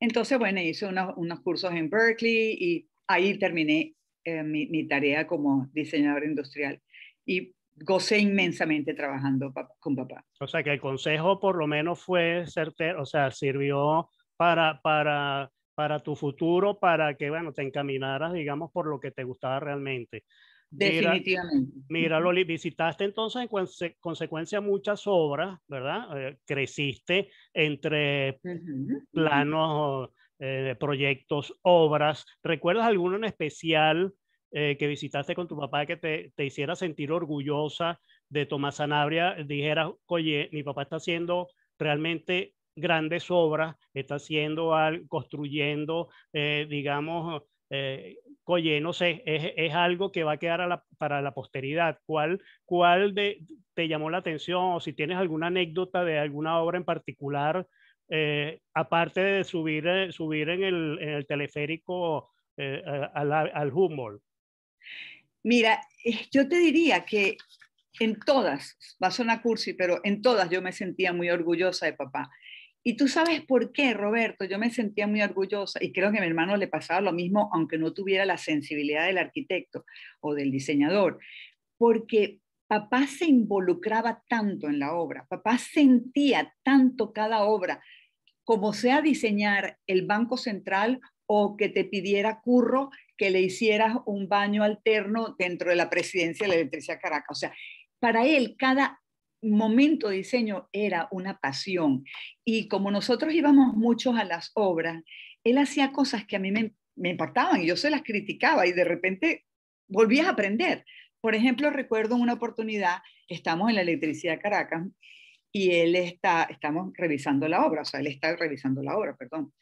C: Entonces, bueno, hice unos, unos cursos en Berkeley y ahí terminé eh, mi, tarea como diseñador industrial y gocé inmensamente trabajando con papá.
B: O sea, que el consejo por lo menos fue certero, o sea, sirvió para, para, para tu futuro, para que, bueno, te encaminaras, digamos, por lo que te gustaba realmente. Definitivamente. Mira, Loli, visitaste entonces en consecuencia muchas obras, ¿verdad? Eh, creciste entre planos, eh, de proyectos, obras. ¿Recuerdas alguno en especial eh, que visitaste con tu papá que te, hiciera sentir orgullosa de Tomás Sanabria? Dijeras, oye, mi papá está haciendo realmente grandes obras, está haciendo, construyendo, digamos, oye, no sé, es, algo que va a quedar para la posteridad. ¿Cuál, cuál de, te llamó la atención o si tienes alguna anécdota de alguna obra en particular, eh, aparte de subir, eh, subir en, el, teleférico eh, al al Humboldt?
C: Mira, yo te diría que en todas, va a sonar cursi, pero en todas yo me sentía muy orgullosa de papá. Y tú sabes por qué, Roberto, yo me sentía muy orgullosa y creo que a mi hermano le pasaba lo mismo, aunque no tuviera la sensibilidad del arquitecto o del diseñador, porque papá se involucraba tanto en la obra, papá sentía tanto cada obra, como sea diseñar el Banco Central o que te pidiera curro que le hicieras un baño alterno dentro de la presidencia de la Electricidad Caracas. O sea, para él cada momento de diseño era una pasión. Y como nosotros íbamos muchos a las obras, él hacía cosas que a mí me, impactaban y yo se las criticaba y de repente volvía a aprender. Por ejemplo, recuerdo una oportunidad, estamos en la electricidad Caracas y él está, estamos revisando la obra, o sea, él está revisando la obra, perdón.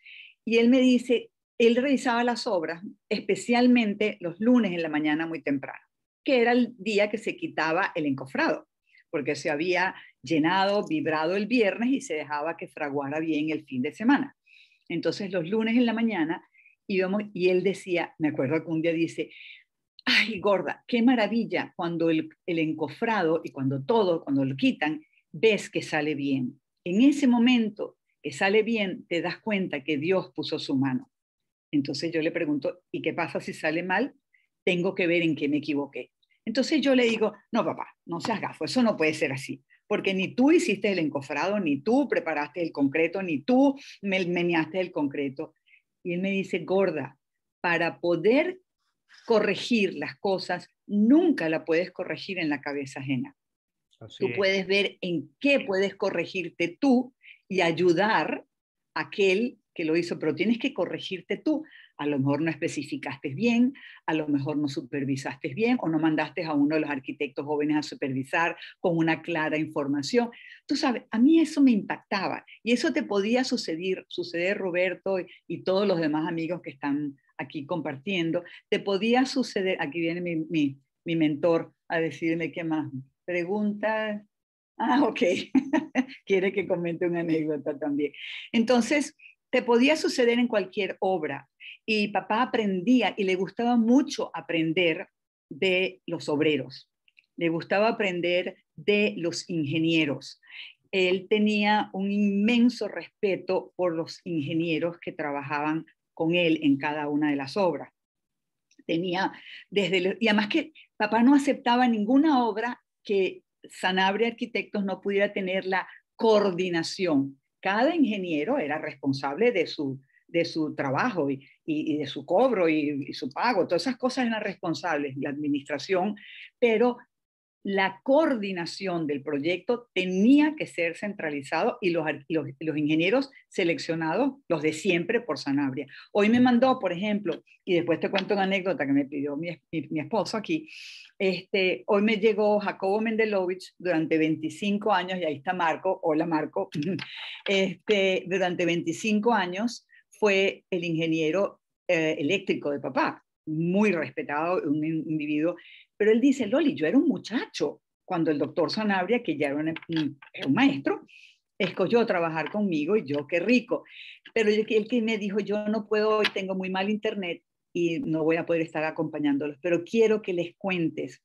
C: Y él me dice, él revisaba las obras, especialmente los lunes en la mañana muy temprano, que era el día que se quitaba el encofrado porque se había llenado, vibrado el viernes y se dejaba que fraguara bien el fin de semana. Entonces los lunes en la mañana íbamos y él decía, me acuerdo que un día dice, ay gorda, qué maravilla cuando el, el encofrado y cuando todo, cuando lo quitan, ves que sale bien. En ese momento que sale bien, te das cuenta que Dios puso su mano. Entonces yo le pregunto, ¿y qué pasa si sale mal? Tengo que ver en qué me equivoqué. Entonces yo le digo, no, papá, no seas gafo, eso no puede ser así, porque ni tú hiciste el encofrado, ni tú preparaste el concreto, ni tú meneaste el concreto. Y él me dice, gorda, para poder corregir las cosas, nunca la puedes corregir en la cabeza ajena. tú puedes ver en qué puedes corregirte tú y ayudar a aquel que lo hizo, pero tienes que corregirte tú. A lo mejor no especificaste bien, a lo mejor no supervisaste bien o no mandaste a uno de los arquitectos jóvenes a supervisar con una clara información. Tú sabes, a mí eso me impactaba y eso te podía suceder, suceder Roberto y, todos los demás amigos que están aquí compartiendo, te podía suceder, aquí viene mi, mentor a decirme qué más, preguntas. ah, ok, quiere que comente una anécdota también. Entonces, te podía suceder en cualquier obra. Y papá aprendía y le gustaba mucho aprender de los obreros, le gustaba aprender de los ingenieros. Él tenía un inmenso respeto por los ingenieros que trabajaban con él en cada una de las obras. Tenía desde y además que papá no aceptaba ninguna obra que Sanabria Arquitectos no pudiera tener la coordinación cada ingeniero era responsable de su, de su trabajo y, y, de su cobro y, su pago, todas esas cosas eran responsables, la administración, pero la coordinación del proyecto tenía que ser centralizado y los, los, ingenieros seleccionados, los de siempre por Sanabria. Hoy me mandó, por ejemplo, y después te cuento una anécdota que me pidió mi, mi, mi esposo aquí, este, hoy me llegó Jacobo Mendelovich durante 25 años, y ahí está Marco, hola Marco, este, durante 25 años, fue el ingeniero eh, eléctrico de papá, muy respetado, un individuo. Pero él dice, Loli, yo era un muchacho cuando el doctor Sanabria, que ya era un, maestro, escogió trabajar conmigo y yo qué rico. Pero el que me dijo, yo no puedo hoy, tengo muy mal internet y no voy a poder estar acompañándolos, pero quiero que les cuentes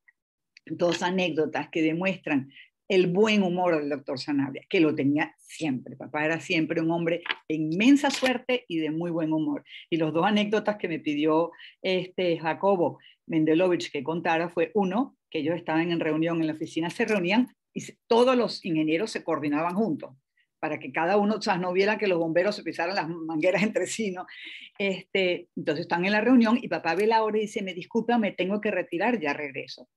C: dos anécdotas que demuestran el buen humor del doctor Sanabria, que lo tenía siempre. Papá era siempre un hombre de inmensa suerte y de muy buen humor. Y los dos anécdotas que me pidió este Jacobo Mendelovich que contara fue uno, que ellos estaban en reunión en la oficina, se reunían y todos los ingenieros se coordinaban juntos para que cada uno, o sea, no viera que los bomberos se pisaran las mangueras entre sí, ¿no? Este, entonces están en la reunión y papá ve la hora y dice, me disculpa, me tengo que retirar, ya regreso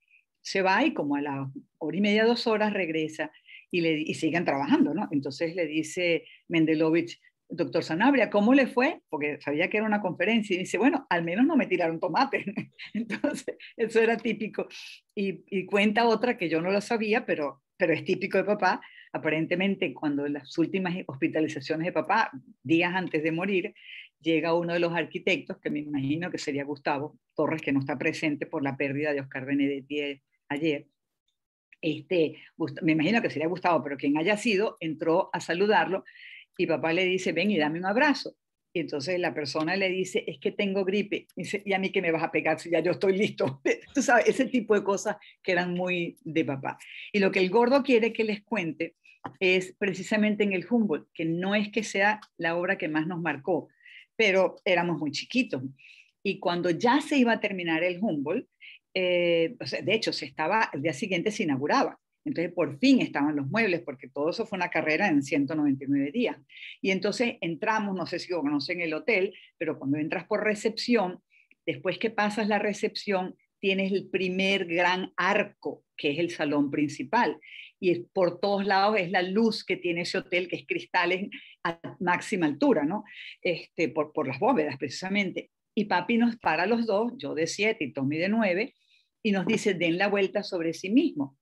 C: se va y como a la hora y media, dos horas regresa y, le, siguen trabajando, ¿no? Entonces le dice Mendelovich, doctor Sanabria, ¿cómo le fue? Porque sabía que era una conferencia y dice, bueno, al menos no me tiraron tomate. Entonces, eso era típico. Y, cuenta otra que yo no lo sabía, pero, pero es típico de papá. Aparentemente, cuando las últimas hospitalizaciones de papá, días antes de morir, llega uno de los arquitectos, que me imagino que sería Gustavo Torres, que no está presente por la pérdida de Oscar Benedetti ayer, este, me imagino que sería Gustavo, pero quien haya sido, entró a saludarlo y papá le dice, ven y dame un abrazo. Y entonces la persona le dice, es que tengo gripe. Y, a mí que me vas a pegar si ya yo estoy listo. Tú sabes, ese tipo de cosas que eran muy de papá. Y lo que el gordo quiere que les cuente es precisamente en el Humboldt, que no es que sea la obra que más nos marcó, pero éramos muy chiquitos. Y cuando ya se iba a terminar el Humboldt, eh, de hecho, se estaba, el día siguiente se inauguraba. Entonces, por fin estaban los muebles, porque todo eso fue una carrera en 199 días. Y entonces entramos, no sé si conocen el hotel, pero cuando entras por recepción, después que pasas la recepción, tienes el primer gran arco, que es el salón principal. Y por todos lados es la luz que tiene ese hotel, que es cristales a máxima altura, ¿no? Este, por, por las bóvedas, precisamente. Y papi nos para los dos, yo de siete y Tommy de nueve, y nos dice, den la vuelta sobre sí mismo.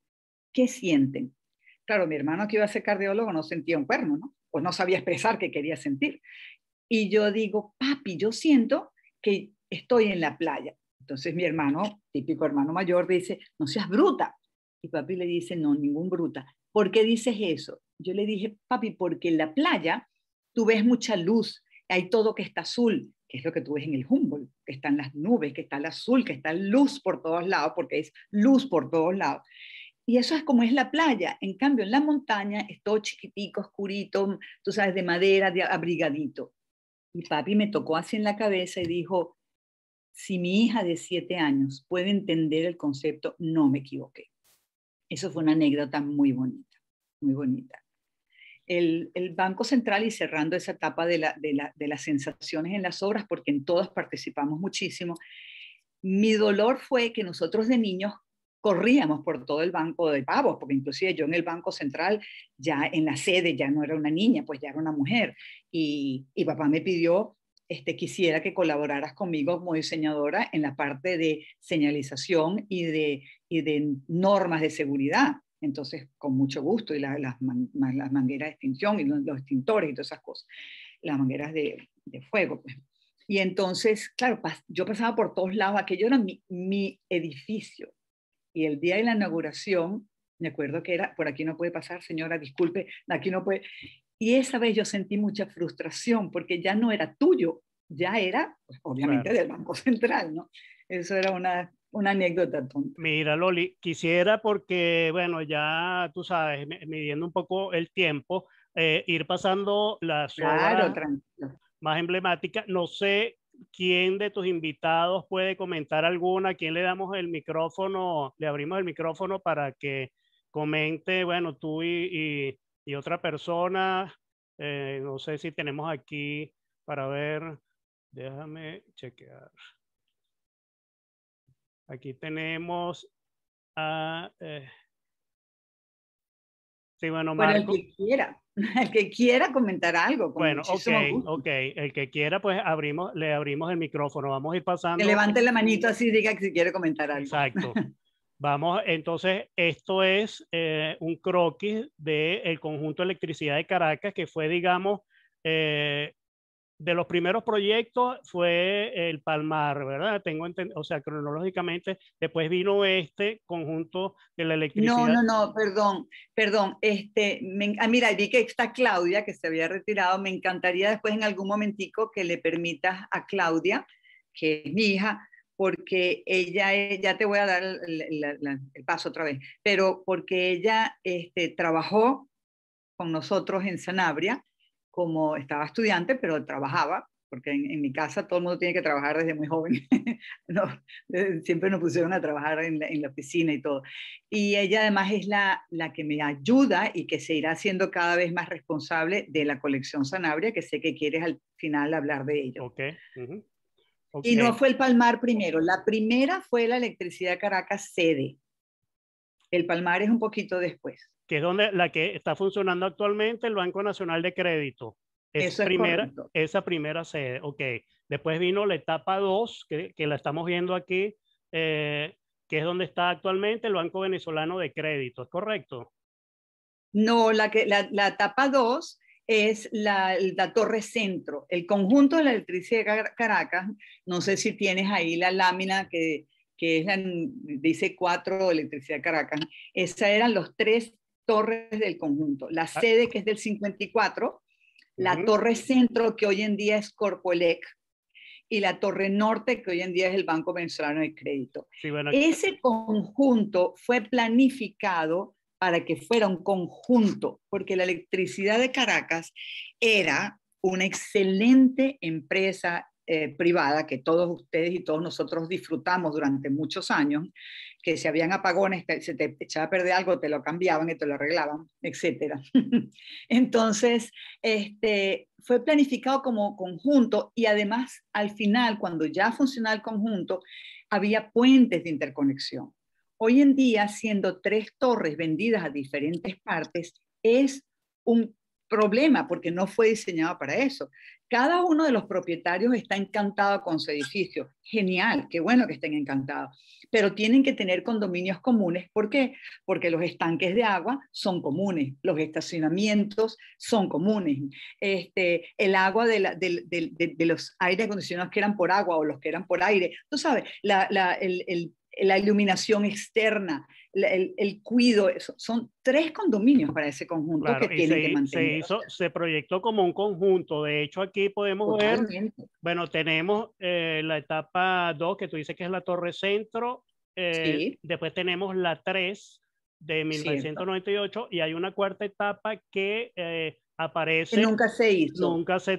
C: ¿Qué sienten? Claro, mi hermano que iba a ser cardiólogo no sentía un cuerno, ¿no? Pues no sabía expresar qué quería sentir. Y yo digo, papi, yo siento que estoy en la playa. Entonces mi hermano, típico hermano mayor, dice, no seas bruta. Y papi le dice, no, ningún bruta. ¿Por qué dices eso? Yo le dije, papi, porque en la playa tú ves mucha luz, hay todo que está azul, que es lo que tú ves en el Humboldt, que están las nubes, que está el azul, que está luz por todos lados, porque es luz por todos lados. Y eso es como es la playa. En cambio, en la montaña es todo chiquitico, oscurito, tú sabes, de madera, de abrigadito. Y papi me tocó así en la cabeza y dijo, si mi hija de siete años puede entender el concepto, no me equivoqué. Eso fue una anécdota muy bonita, muy bonita el, Banco Central y cerrando esa etapa de, las sensaciones en las obras, porque en todas participamos muchísimo, mi dolor fue que nosotros de niños corríamos por todo el banco de pavos, porque inclusive yo en el Banco Central, ya en la sede, ya no era una niña, pues ya era una mujer. Y, papá me pidió, este, quisiera que colaboraras conmigo como diseñadora en la parte de señalización y de, y de normas de seguridad. Entonces, con mucho gusto, y las mangueras de extinción y los, extintores y todas esas cosas, las mangueras de, fuego. Pues. Y entonces, claro, yo pasaba por todos lados, aquello era mi, edificio. Y el día de la inauguración, me acuerdo que era, por aquí no puede pasar, señora, disculpe, aquí no puede. Y esa vez yo sentí mucha frustración porque ya no era tuyo, ya era,
B: pues, obviamente, del
C: Banco Central, ¿no? Eso era una una anécdota tonta.
B: Mira, Loli, quisiera porque, bueno, ya tú sabes, midiendo un poco el tiempo, eh, ir pasando la claro, más emblemática, No sé quién de tus invitados puede comentar alguna, quién le damos el micrófono, le abrimos el micrófono para que comente, bueno, tú y, otra persona. Eh, no sé si tenemos aquí para ver, déjame chequear. Aquí tenemos a... Eh, sí, Para el que
A: quiera,
C: el que quiera comentar algo. bueno, ok,
B: ok. El que quiera, pues abrimos, le abrimos el micrófono. Vamos a ir pasando. Que levante la manito así diga que si quiere comentar algo. Exacto. Vamos, entonces, esto es eh, un croquis del el conjunto de electricidad de Caracas que fue, digamos, eh, de los primeros proyectos fue el Palmar, ¿verdad? Tengo o sea, cronológicamente, después vino este conjunto de la electricidad. No, no, no, perdón, perdón. Este,
C: ah, mira, vi que está Claudia, que se había retirado. Me encantaría después en algún momentico que le permitas a Claudia, que es mi hija, porque ella, ya te voy a dar el, el paso otra vez, pero porque ella este, trabajó con nosotros en Sanabria como estaba estudiante, pero trabajaba, porque en, mi casa todo el mundo tiene que trabajar desde muy joven. Eh, siempre nos pusieron a trabajar en la, oficina y todo. Y ella además es la, que me ayuda y que se irá siendo cada vez más responsable de la colección Sanabria, que sé que quieres al final hablar de ello. Y no fue el Palmar primero. La primera fue la Electricidad Caracas sede.
B: El Palmar es un poquito después que es donde la que está funcionando actualmente el Banco Nacional de Crédito. Es primera, esa primera sede, ok. Después vino la etapa 2, que, que, la estamos viendo aquí, eh, que es donde está actualmente el Banco Venezolano de Crédito, ¿es correcto?
C: No, la, que, la, la etapa 2 es la, torre centro, el conjunto de la electricidad de Caracas. No sé si tienes ahí la lámina que, que es la, dice 4 electricidad Caracas. esa eran los tres torres del conjunto. La ah. sede que es del 54, la torre centro que hoy en día es Corpoelec y la torre norte que hoy en día es el Banco Venezolano de Crédito. Ese conjunto fue planificado para que fuera un conjunto, porque la electricidad de Caracas era una excelente empresa eh, privada que todos ustedes y todos nosotros disfrutamos durante muchos años, que si habían apagones, se te echaba a perder algo, te lo cambiaban y te lo arreglaban, etc. Entonces, este, fue planificado como conjunto y además al final, cuando ya funcionaba el conjunto, había puentes de interconexión. Hoy en día, siendo tres torres vendidas a diferentes partes, es un problema porque no fue diseñado para eso. Cada uno de los propietarios está encantado con su edificio. Genial, qué bueno que estén encantados. Pero tienen que tener condominios comunes. ¿Por qué? Porque los estanques de agua son comunes, los estacionamientos son comunes. Este, el agua de, los aires acondicionados que eran por agua o los que eran por aire. Tú sabes, la, la iluminación externa, el, el cuido, son tres condominios para ese conjunto que tienen que mantener. Se, hizo,
B: se proyectó como un conjunto, de hecho aquí podemos ver, bueno, tenemos eh, la etapa 2 que tú dices que es la Torre Centro, eh, después tenemos la 3 de 1998 y hay una cuarta etapa que... Eh, aparece. Que nunca se hizo. Nunca se.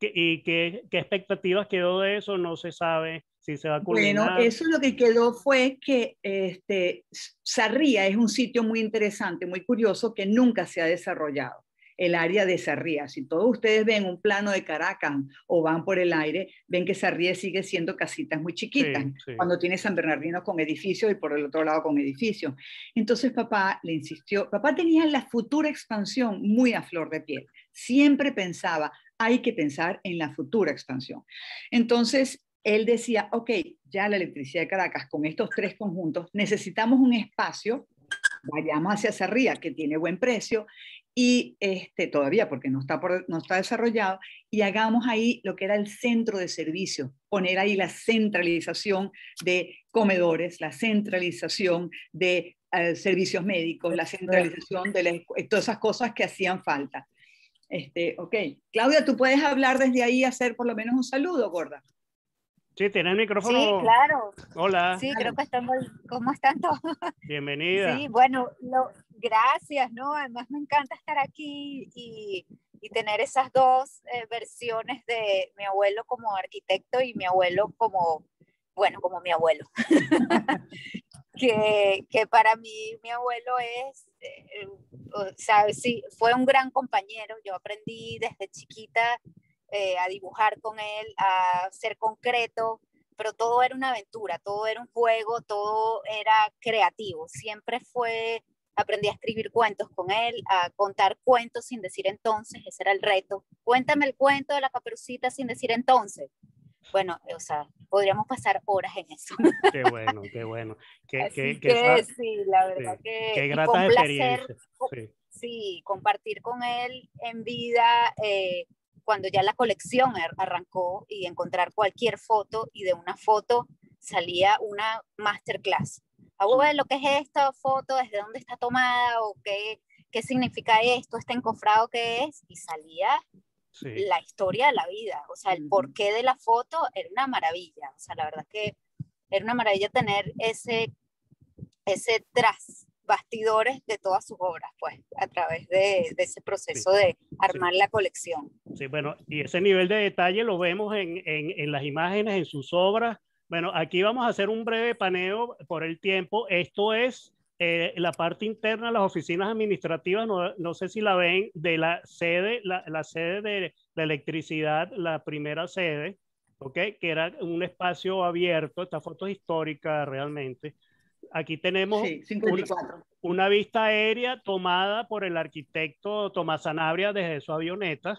B: ¿Y qué, qué expectativas quedó de eso? No se sabe bueno, eso
C: lo que quedó fue que este, Sarría es un sitio muy interesante, muy curioso, que nunca se ha desarrollado el área de Sarría. Si todos ustedes ven un plano de Caracas o van por el aire, ven que Sarría sigue siendo casitas muy chiquitas, cuando tiene San Bernardino con edificios y por el otro lado con edificios. Entonces papá le insistió, papá tenía la futura expansión muy a flor de piel, siempre pensaba, hay que pensar en la futura expansión. Entonces él decía, ok, ya la electricidad de Caracas con estos tres conjuntos, necesitamos un espacio, vayamos hacia Cerría, que tiene buen precio, y este, todavía porque no está, no está desarrollado, y hagamos ahí lo que era el centro de servicio, poner ahí la centralización de comedores, la centralización de eh, servicios médicos, la centralización de todas esas cosas que hacían falta. Este, ok, Claudia, tú puedes hablar desde ahí, hacer por lo menos un saludo,
B: gorda. Sí, tiene el micrófono. Sí, claro.
E: Hola. Sí, creo que estamos. ¿Cómo están todos?
B: Bienvenida. Sí,
E: bueno, gracias, ¿no? Además me encanta estar aquí y, tener esas dos eh, versiones de mi abuelo como arquitecto y mi abuelo como, bueno, como mi abuelo. que, para mí mi abuelo es, eh, o sea, sí, fue un gran compañero. Yo aprendí desde chiquita eh, a dibujar con él, a ser concreto, pero todo era una aventura, todo era un juego, todo era creativo. Siempre fue, aprendí a escribir cuentos con él, a contar cuentos sin decir entonces, ese era el reto. Cuéntame el cuento de la caperucita sin decir entonces. Bueno, eh, o sea, podríamos pasar horas en eso.
B: Qué bueno, qué bueno. Qué, qué, qué, sí, la verdad que... Qué grata experiencia. Placer, sí.
E: sí. compartir con él en vida. Eh, cuando ya la colección arrancó y encontrar cualquier foto y de una foto salía una masterclass. ¿lo ah, que es esta foto? ¿Desde dónde está tomada? ¿O qué, qué significa esto? ¿Este encofrado qué es? Y salía la historia de la vida, o sea, el porqué de la foto era una maravilla, o sea, la verdad que era una maravilla tener ese, ese tras bastidores de todas sus obras, pues, a través de, ese proceso de armar la colección.
B: Sí, bueno, y ese nivel de detalle lo vemos en, en, las imágenes, en sus obras. Bueno, aquí vamos a hacer un breve paneo por el tiempo. Esto es eh, la parte interna las oficinas administrativas, no, no, sé si la ven, de la sede, la, la sede de, la electricidad, la primera sede, ¿ok? Que era un espacio abierto, esta foto es histórica realmente Aquí tenemos Una, vista aérea tomada por el arquitecto Tomás Sanabria desde su avioneta,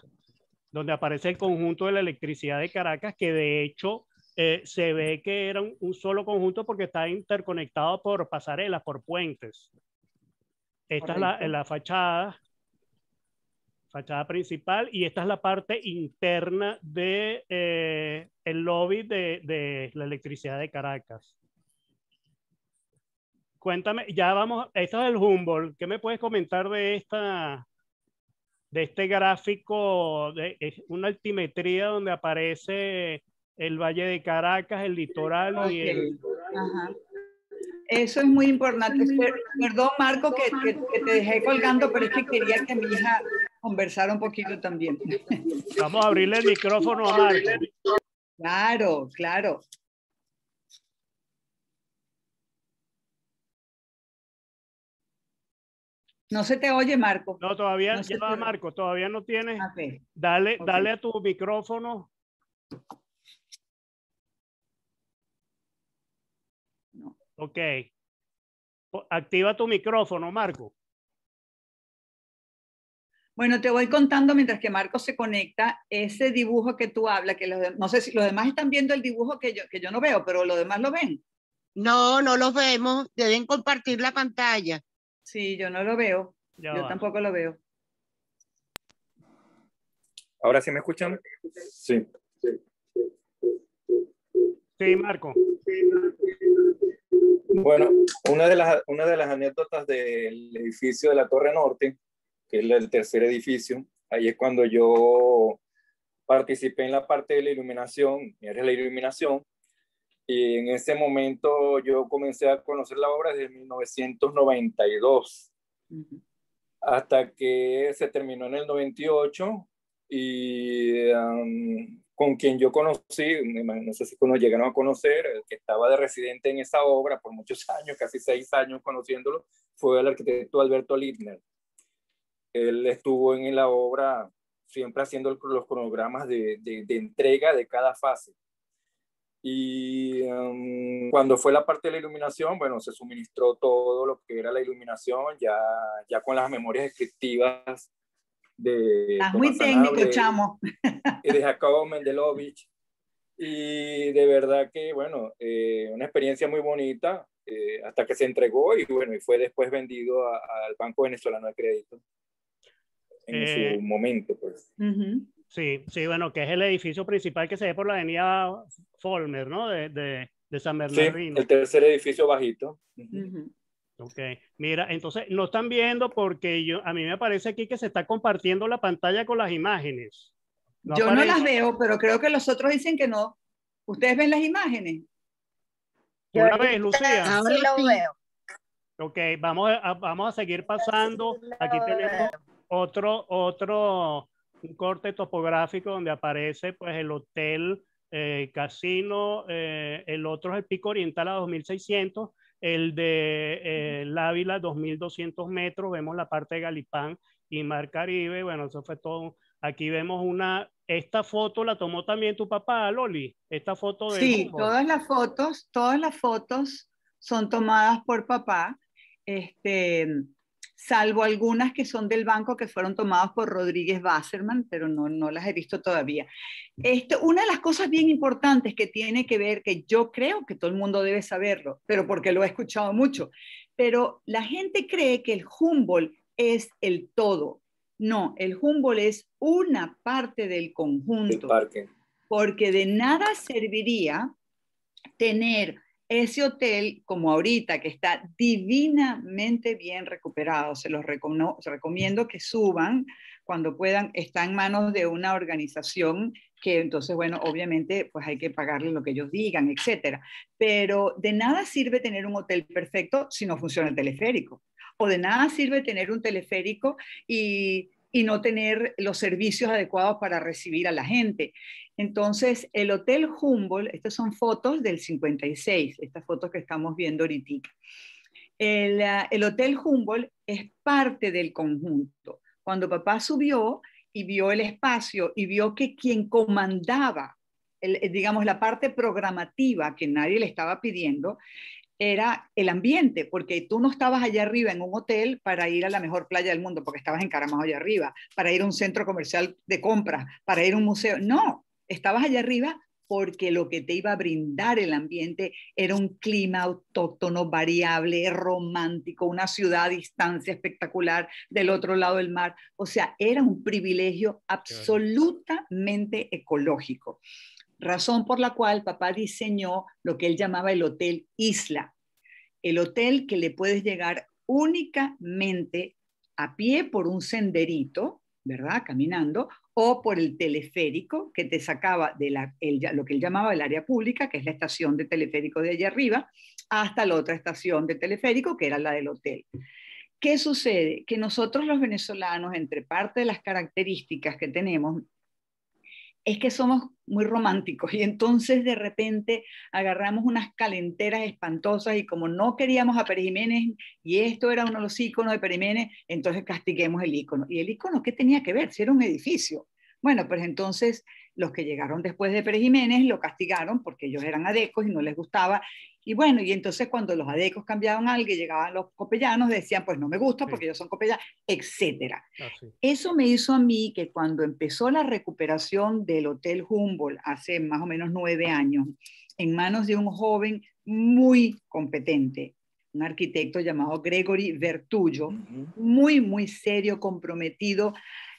B: donde aparece el conjunto de la electricidad de Caracas, que de hecho eh, se ve que era un, solo conjunto porque está interconectado por pasarelas, por puentes. Esta es la, fachada, fachada principal y esta es la parte interna de eh, el lobby de, la electricidad de Caracas cuéntame, ya vamos, esto es el Humboldt, ¿qué me puedes comentar de esta, de este gráfico, de, una altimetría donde aparece el Valle de Caracas, el litoral y el... Eso es
C: muy importante. Perdón, Marco, que, que, te dejé colgando, pero es que quería que mi hija conversara un poquito también.
B: Vamos a abrirle el micrófono a Marco.
A: Claro, claro.
B: No se te oye, Marco. No, todavía, no Marco, todavía no tiene. Ah, dale, dale a tu micrófono. Ok. Activa tu micrófono, Marco.
C: Bueno, te voy contando mientras que Marco se conecta ese dibujo que tú hablas, que no sé si los demás están viendo el dibujo que yo, que yo no veo, pero los demás lo ven. No, no los vemos, deben compartir la pantalla. Sí, yo no lo veo.
D: yo tampoco lo veo. ¿Ahora sí me escuchan? Sí. Sí, Marco. Bueno, una de las, una de las anécdotas del edificio de la Torre Norte, que es el tercer edificio, ahí es cuando yo participé en la parte de la iluminación, era la iluminación, y eh, en ese momento yo comencé a conocer la obra desde 1992, hasta que se terminó en el 98 y con quien yo conocí, no sé si nos llegaron a conocer, el que estaba de residente en esa obra por muchos años, casi seis años conociéndolo, fue el arquitecto Alberto Lidner. Él estuvo en la obra siempre haciendo los cronogramas de, de entrega de cada fase. Y em, cuando fue la parte de la iluminación, bueno, se suministró todo lo que era la iluminación, ya, ya con las memorias descriptivas de... Eh, Jacobo muy Y de Mendelovich. Y de verdad que, bueno, eh, una experiencia muy bonita eh, hasta que se entregó y, bueno, y fue después vendido al Banco Venezolano de Crédito en su momento, pues.
B: Sí, sí, bueno, que es el edificio principal que se ve por la avenida Folmer, ¿no? De, San Bernardino. Sí, el tercer
D: edificio bajito.
B: Ok, mira, entonces no están viendo porque yo, a mí me parece aquí que se está compartiendo la pantalla con las imágenes. yo no las
C: veo, pero creo que los otros dicen que no. ¿Ustedes ven las imágenes?
B: Una vez, Lucía. Ahora sí lo veo. Ok, vamos a, vamos a seguir pasando. Aquí tenemos otro, otro un corte topográfico donde aparece pues el hotel eh, casino, eh, el otro es el pico oriental a 2600, el de eh, Lávila 2200 metros, vemos la parte de Galipán y Mar Caribe, bueno, eso fue todo. Aquí vemos una, esta foto la tomó también tu papá, Loli, esta foto Sí, todas
C: las fotos, todas las fotos son tomadas por papá. Este, salvo algunas que son del banco que fueron tomadas por Rodríguez Basserman, pero no, no las he visto todavía. Esto, una de las cosas bien importantes que tiene que ver, que yo creo que todo el mundo debe saberlo, pero porque lo he escuchado mucho, pero la gente cree que el Humboldt es el todo. No, el Humboldt es una parte del conjunto. Porque de nada serviría tener ese hotel, como ahorita, que está divinamente bien recuperado, se los recomiendo que suban cuando puedan, está en manos de una organización que entonces, bueno, obviamente, pues hay que pagarle lo que ellos digan, etcétera. Pero de nada sirve tener un hotel perfecto si no funciona el teleférico. O de nada sirve tener un teleférico y no tener los servicios adecuados para recibir a la gente. Entonces, el Hotel Humboldt, estas son fotos del 56, estas fotos que estamos viendo ahorita. Ah, el, Hotel Humboldt es parte del conjunto. Cuando papá subió y vio el espacio y vio que quien comandaba, eh, digamos, la parte programativa que nadie le estaba pidiendo, era el ambiente, porque tú no estabas allá arriba en un hotel para ir a la mejor playa del mundo, porque estabas encaramado allá arriba, para ir a un centro comercial de compras, para ir a un museo. No, estabas allá arriba porque lo que te iba a brindar el ambiente era un clima autóctono, variable, romántico, una ciudad a distancia espectacular del otro lado del mar. O sea, era un privilegio absolutamente ecológico. Razón por la cual papá diseñó lo que él llamaba el Hotel Isla, el hotel que le puedes llegar únicamente a pie por un senderito ¿verdad? Caminando, o por el teleférico que te sacaba de la, lo que él llamaba el área pública, que es la estación de teleférico de allá arriba, hasta la otra estación de teleférico, que era la del hotel. ¿Qué sucede? Que nosotros los venezolanos, entre parte de las características que tenemos, es que somos muy románticos y entonces de repente agarramos unas calenteras espantosas y como no queríamos a Pérez Jiménez y esto era uno de los íconos de Pérez Jiménez, entonces castiguemos el icono ¿Y el icono qué tenía que ver? Si era un edificio. Bueno, pues entonces los que llegaron después de Pérez Jiménez lo castigaron porque ellos eran adecos y no les gustaba y bueno, y entonces cuando los adecos cambiaban algo y llegaban los copellanos, decían, pues no me gusta porque ellos son copellanos, etc. Ah, Eso me hizo a mí que cuando empezó la recuperación del Hotel Humboldt hace más o menos nueve años, en manos de un joven muy competente, un arquitecto llamado Gregory Vertullo, muy, muy serio, comprometido,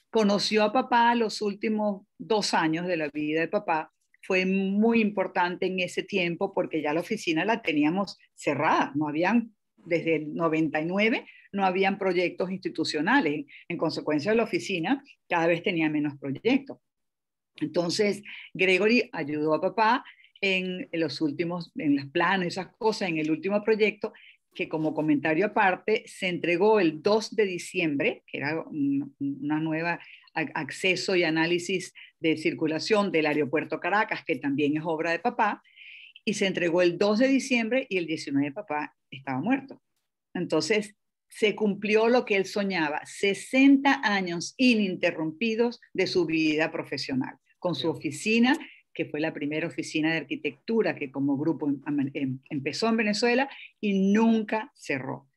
C: conoció a papá los últimos dos años de la vida de papá fue muy importante en ese tiempo porque ya la oficina la teníamos cerrada, no habían desde el 99 no habían proyectos institucionales. En consecuencia, la oficina cada vez tenía menos proyectos. Entonces, Gregory ayudó a papá en los últimos, en los planos, esas cosas, en el último proyecto, que como comentario aparte, se entregó el 2 de diciembre, que era una nueva acceso y análisis de circulación del aeropuerto Caracas, que también es obra de papá, y se entregó el 2 de diciembre y el 19 papá estaba muerto. Entonces, se cumplió lo que él soñaba, 60 años ininterrumpidos de su vida profesional, con su oficina, que fue la primera oficina de arquitectura que como grupo em, em, empezó en Venezuela y nunca cerró.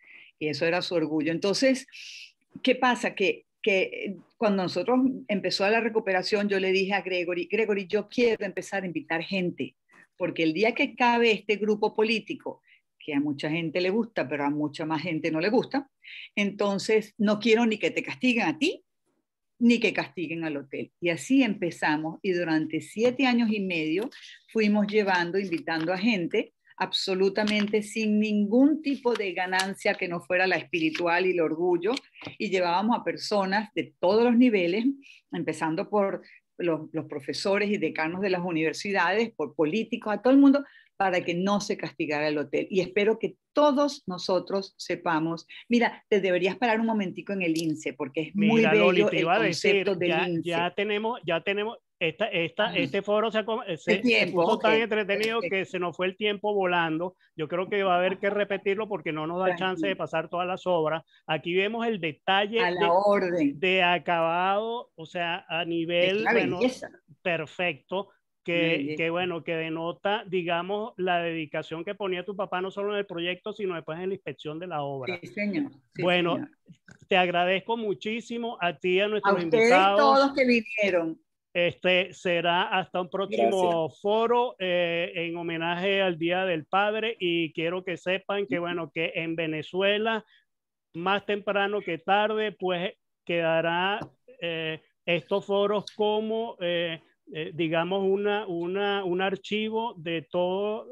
C: Y eso era su orgullo. Entonces, ¿qué pasa? Que que cuando nosotros empezó la recuperación, yo le dije a Gregory, Gregory, yo quiero empezar a invitar gente, porque el día que cabe este grupo político, que a mucha gente le gusta, pero a mucha más gente no le gusta, entonces no quiero ni que te castiguen a ti, ni que castiguen al hotel. Y así empezamos y durante siete años y medio fuimos llevando, invitando a gente absolutamente sin ningún tipo de ganancia que no fuera la espiritual y el orgullo, y llevábamos a personas de todos los niveles, empezando por los, profesores y decanos de las universidades, por políticos, a todo el mundo, para que no se castigara el hotel. Y espero que todos nosotros sepamos, mira, te deberías parar un momentico en el INSE, porque es muy bello el concepto del INSE. Ya
B: tenemos, ya tenemos, esta, mm. este foro se, eh, se, tiempo, se tan entretenido que se nos fue el tiempo volando. Yo creo que va a haber que repetirlo porque no nos da chance de pasar todas las obras. Aquí vemos el detalle de, orden. de, acabado, o sea, a nivel perfecto. Que, bueno, que denota, digamos, la dedicación que ponía tu papá no solo en el proyecto, sino después en la inspección de la obra. bueno, te agradezco muchísimo a ti, a nuestros a ustedes, invitados. todos que vinieron. Este será hasta un próximo foro eh, en homenaje al Día del Padre y quiero que sepan que bueno que en Venezuela más temprano que tarde pues quedará eh, estos foros como eh, digamos una, un archivo de todo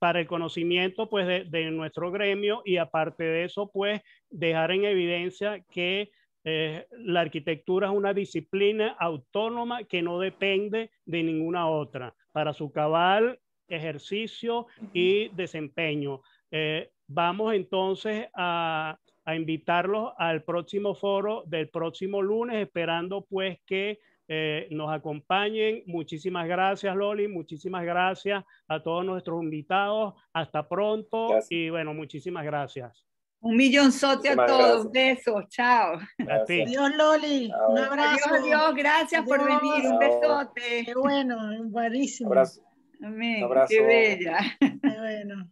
B: para el conocimiento pues de, de nuestro gremio y aparte de eso pues dejar en evidencia que eh, la arquitectura es una disciplina autónoma que no depende de ninguna otra para su cabal ejercicio y desempeño. Eh, vamos entonces a, invitarlos al próximo foro del próximo lunes, esperando pues que eh, nos acompañen. Muchísimas gracias, Loli. Muchísimas gracias a todos nuestros invitados. Hasta pronto y bueno, muchísimas gracias.
C: Un millón sote a todos. Besos. Chao. A Adiós, Loli.
A: Un abrazo. Adiós,
C: Gracias por venir. Un besote. Qué bueno. Buenísimo. Abrazo.
A: Amén. Un Qué bella. Qué bueno.